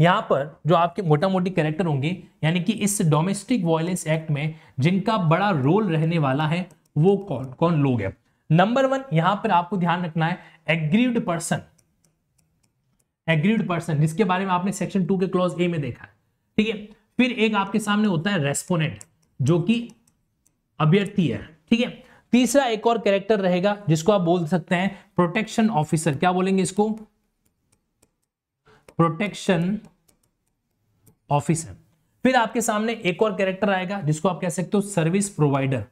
यहां पर जो आपके मोटा मोटी कैरेक्टर होंगे यानी कि इस डोमेस्टिक वायलेंस एक्ट में जिनका बड़ा रोल रहने वाला है वो कौन कौन लोग हैं नंबर वन यहां पर आपको ध्यान रखना है एग्रीव्ड पर्सन एग्रीव्ड पर्सन जिसके बारे में आपने सेक्शन टू के क्लॉज ए में देखा है ठीक है फिर एक आपके सामने होता है रेस्पोनेंट जो कि अभ्यर्थी है ठीक है तीसरा एक और कैरेक्टर रहेगा जिसको आप बोल सकते हैं प्रोटेक्शन ऑफिसर क्या बोलेंगे इसको प्रोटेक्शन ऑफिसर फिर आपके सामने एक और कैरेक्टर आएगा जिसको आप कह सकते हो सर्विस प्रोवाइडर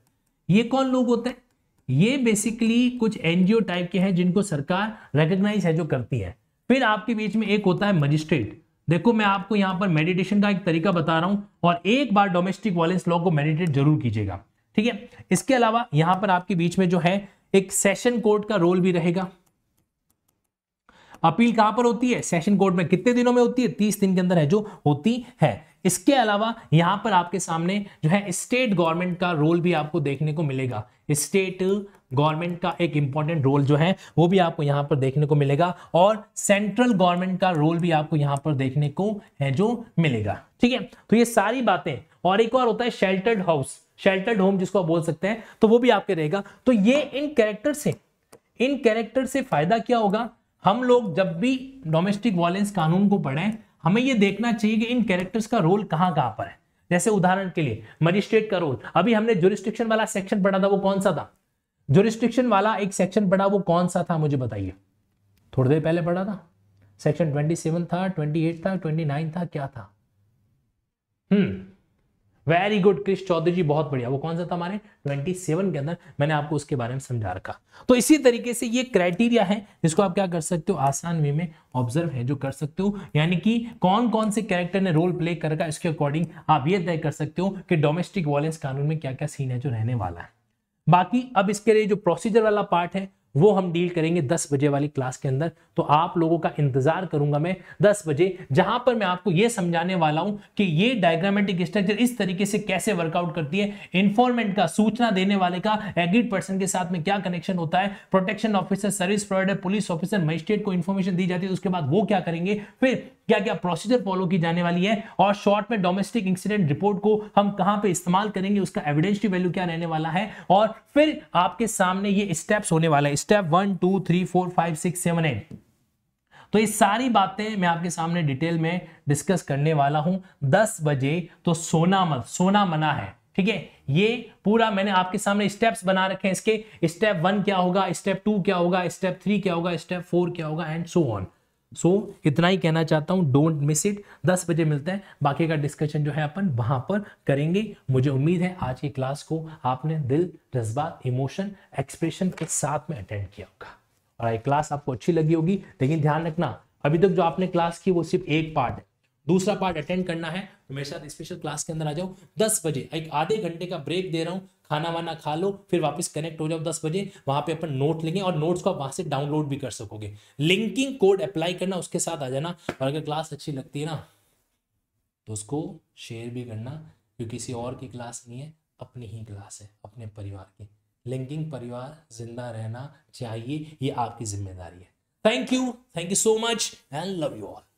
ये कौन लोग होते हैं ये बेसिकली कुछ एनजीओ टाइप के हैं जिनको सरकार रिकग्नाइज है जो करती है फिर आपके बीच में एक होता है मजिस्ट्रेट देखो मैं आपको यहां पर मेडिटेशन का एक तरीका बता रहा हूं और एक बार डोमेस्टिक वायलेंस लॉ को मेडिटेट जरूर कीजिएगा ठीक है इसके अलावा यहां पर आपके बीच में जो है एक सेशन कोर्ट का रोल भी रहेगा अपील कहां पर होती है सेशन कोर्ट में कितने दिनों में होती है तीस दिन के अंदर है जो होती है इसके अलावा यहां पर आपके सामने जो है स्टेट गवर्नमेंट का रोल भी आपको देखने को मिलेगा स्टेट गवर्नमेंट का एक इंपॉर्टेंट रोल जो है वो भी आपको यहां पर देखने को मिलेगा और सेंट्रल गवर्नमेंट का रोल भी आपको यहां पर देखने को है जो मिलेगा ठीक है तो ये सारी बातें और एक और होता है शेल्टर्ड हाउस शेल्टर्ड होम जिसको आप बोल सकते हैं तो वो भी आपके रहेगा तो ये इन कैरेक्टर से इन कैरेक्टर से फायदा क्या होगा हम लोग जब भी डोमेस्टिक वायलेंस कानून को पढ़ें हमें ये देखना चाहिए कि इन कैरेक्टर्स का रोल कहाँ कहाँ पर है जैसे उदाहरण के लिए मजिस्ट्रेट का रोल अभी हमने जोरिस्ट्रिक्शन वाला सेक्शन पढ़ा था वो कौन सा था जोरिस्ट्रिक्शन वाला एक सेक्शन पढ़ा वो कौन सा था मुझे बताइए थोड़ी देर पहले पढ़ा था सेक्शन ट्वेंटी था ट्वेंटी था ट्वेंटी था क्या था hmm very good Krish Chaudhary ji बहुत बढ़िया वो कौन सा था हमारे 27 के अंदर मैंने आपको उसके बारे में समझा रखा तो इसी तरीके से ये क्राइटेरिया है जिसको आप क्या कर सकते हो आसान वे में ऑब्जर्व है जो कर सकते हो यानी कि कौन कौन से कैरेक्टर ने रोल प्ले कर रखा इसके अकॉर्डिंग आप ये तय कर सकते हो कि डोमेस्टिक वायलेंस कानून में क्या क्या सीन है जो रहने वाला है बाकी अब इसके लिए जो प्रोसीजर वाला पार्ट है वो हम डील करेंगे दस बजे वाली क्लास के अंदर तो आप लोगों का इंतजार करूंगा मैं दस बजे जहां पर मैं आपको ये समझाने वाला हूं कि ये डायग्रामेटिक स्ट्रक्चर इस तरीके से कैसे वर्कआउट करती है इन्फॉर्मेंट का सूचना देने वाले का एग्रीड पर्सन के साथ में क्या कनेक्शन होता है protection officer service provider police officer magistrate को इन्फॉर्मेशन दी जाती है उसके बाद वो क्या करेंगे फिर क्या क्या प्रोसीजर फॉलो की जाने वाली है और शॉर्ट में डोमेस्टिक इंसिडेंट रिपोर्ट को हम कहां पे इस्तेमाल करेंगे उसका एविडेंस की वैल्यू क्या रहने वाला है और फिर आपके सामने ये स्टेप्स होने वाला है step one two three four five six seven eight तो ये सारी बातें मैं आपके सामने डिटेल में डिस्कस करने वाला हूं दस बजे तो सोना मत सोना मना है ठीक है ये पूरा मैंने आपके सामने स्टेप्स बना रखे हैं इसके स्टेप वन क्या होगा स्टेप टू क्या होगा स्टेप थ्री क्या होगा स्टेप फोर क्या होगा and so on so so, इतना ही कहना चाहता हूँ डोंट मिस इट दस बजे मिलते हैं बाकी का डिस्कशन जो है अपन वहाँ पर करेंगे मुझे उम्मीद है आज की क्लास को आपने दिल जज्बा इमोशन एक्सप्रेशन के साथ में अटेंड किया होगा और ये क्लास आपको अच्छी लगी होगी लेकिन ध्यान रखना अभी तक जो आपने क्लास की वो सिर्फ एक पार्ट है दूसरा पार्ट अटेंड करना है तो मेरे साथ स्पेशल क्लास के अंदर आ जाओ दस बजे एक आधे घंटे का ब्रेक दे रहा हूँ खाना वाना खा लो फिर वापस कनेक्ट हो जाओ दस बजे वहाँ पे अपन नोट लेंगे और नोट्स को आप वहाँ से डाउनलोड भी कर सकोगे लिंकिंग कोड अप्लाई करना उसके साथ आ जाना और अगर क्लास अच्छी लगती है ना तो उसको शेयर भी करना क्योंकि किसी और की क्लास नहीं है अपनी ही क्लास है अपने परिवार की लिंकिंग परिवार जिंदा रहना चाहिए ये आपकी जिम्मेदारी है thank you thank you so much and love you all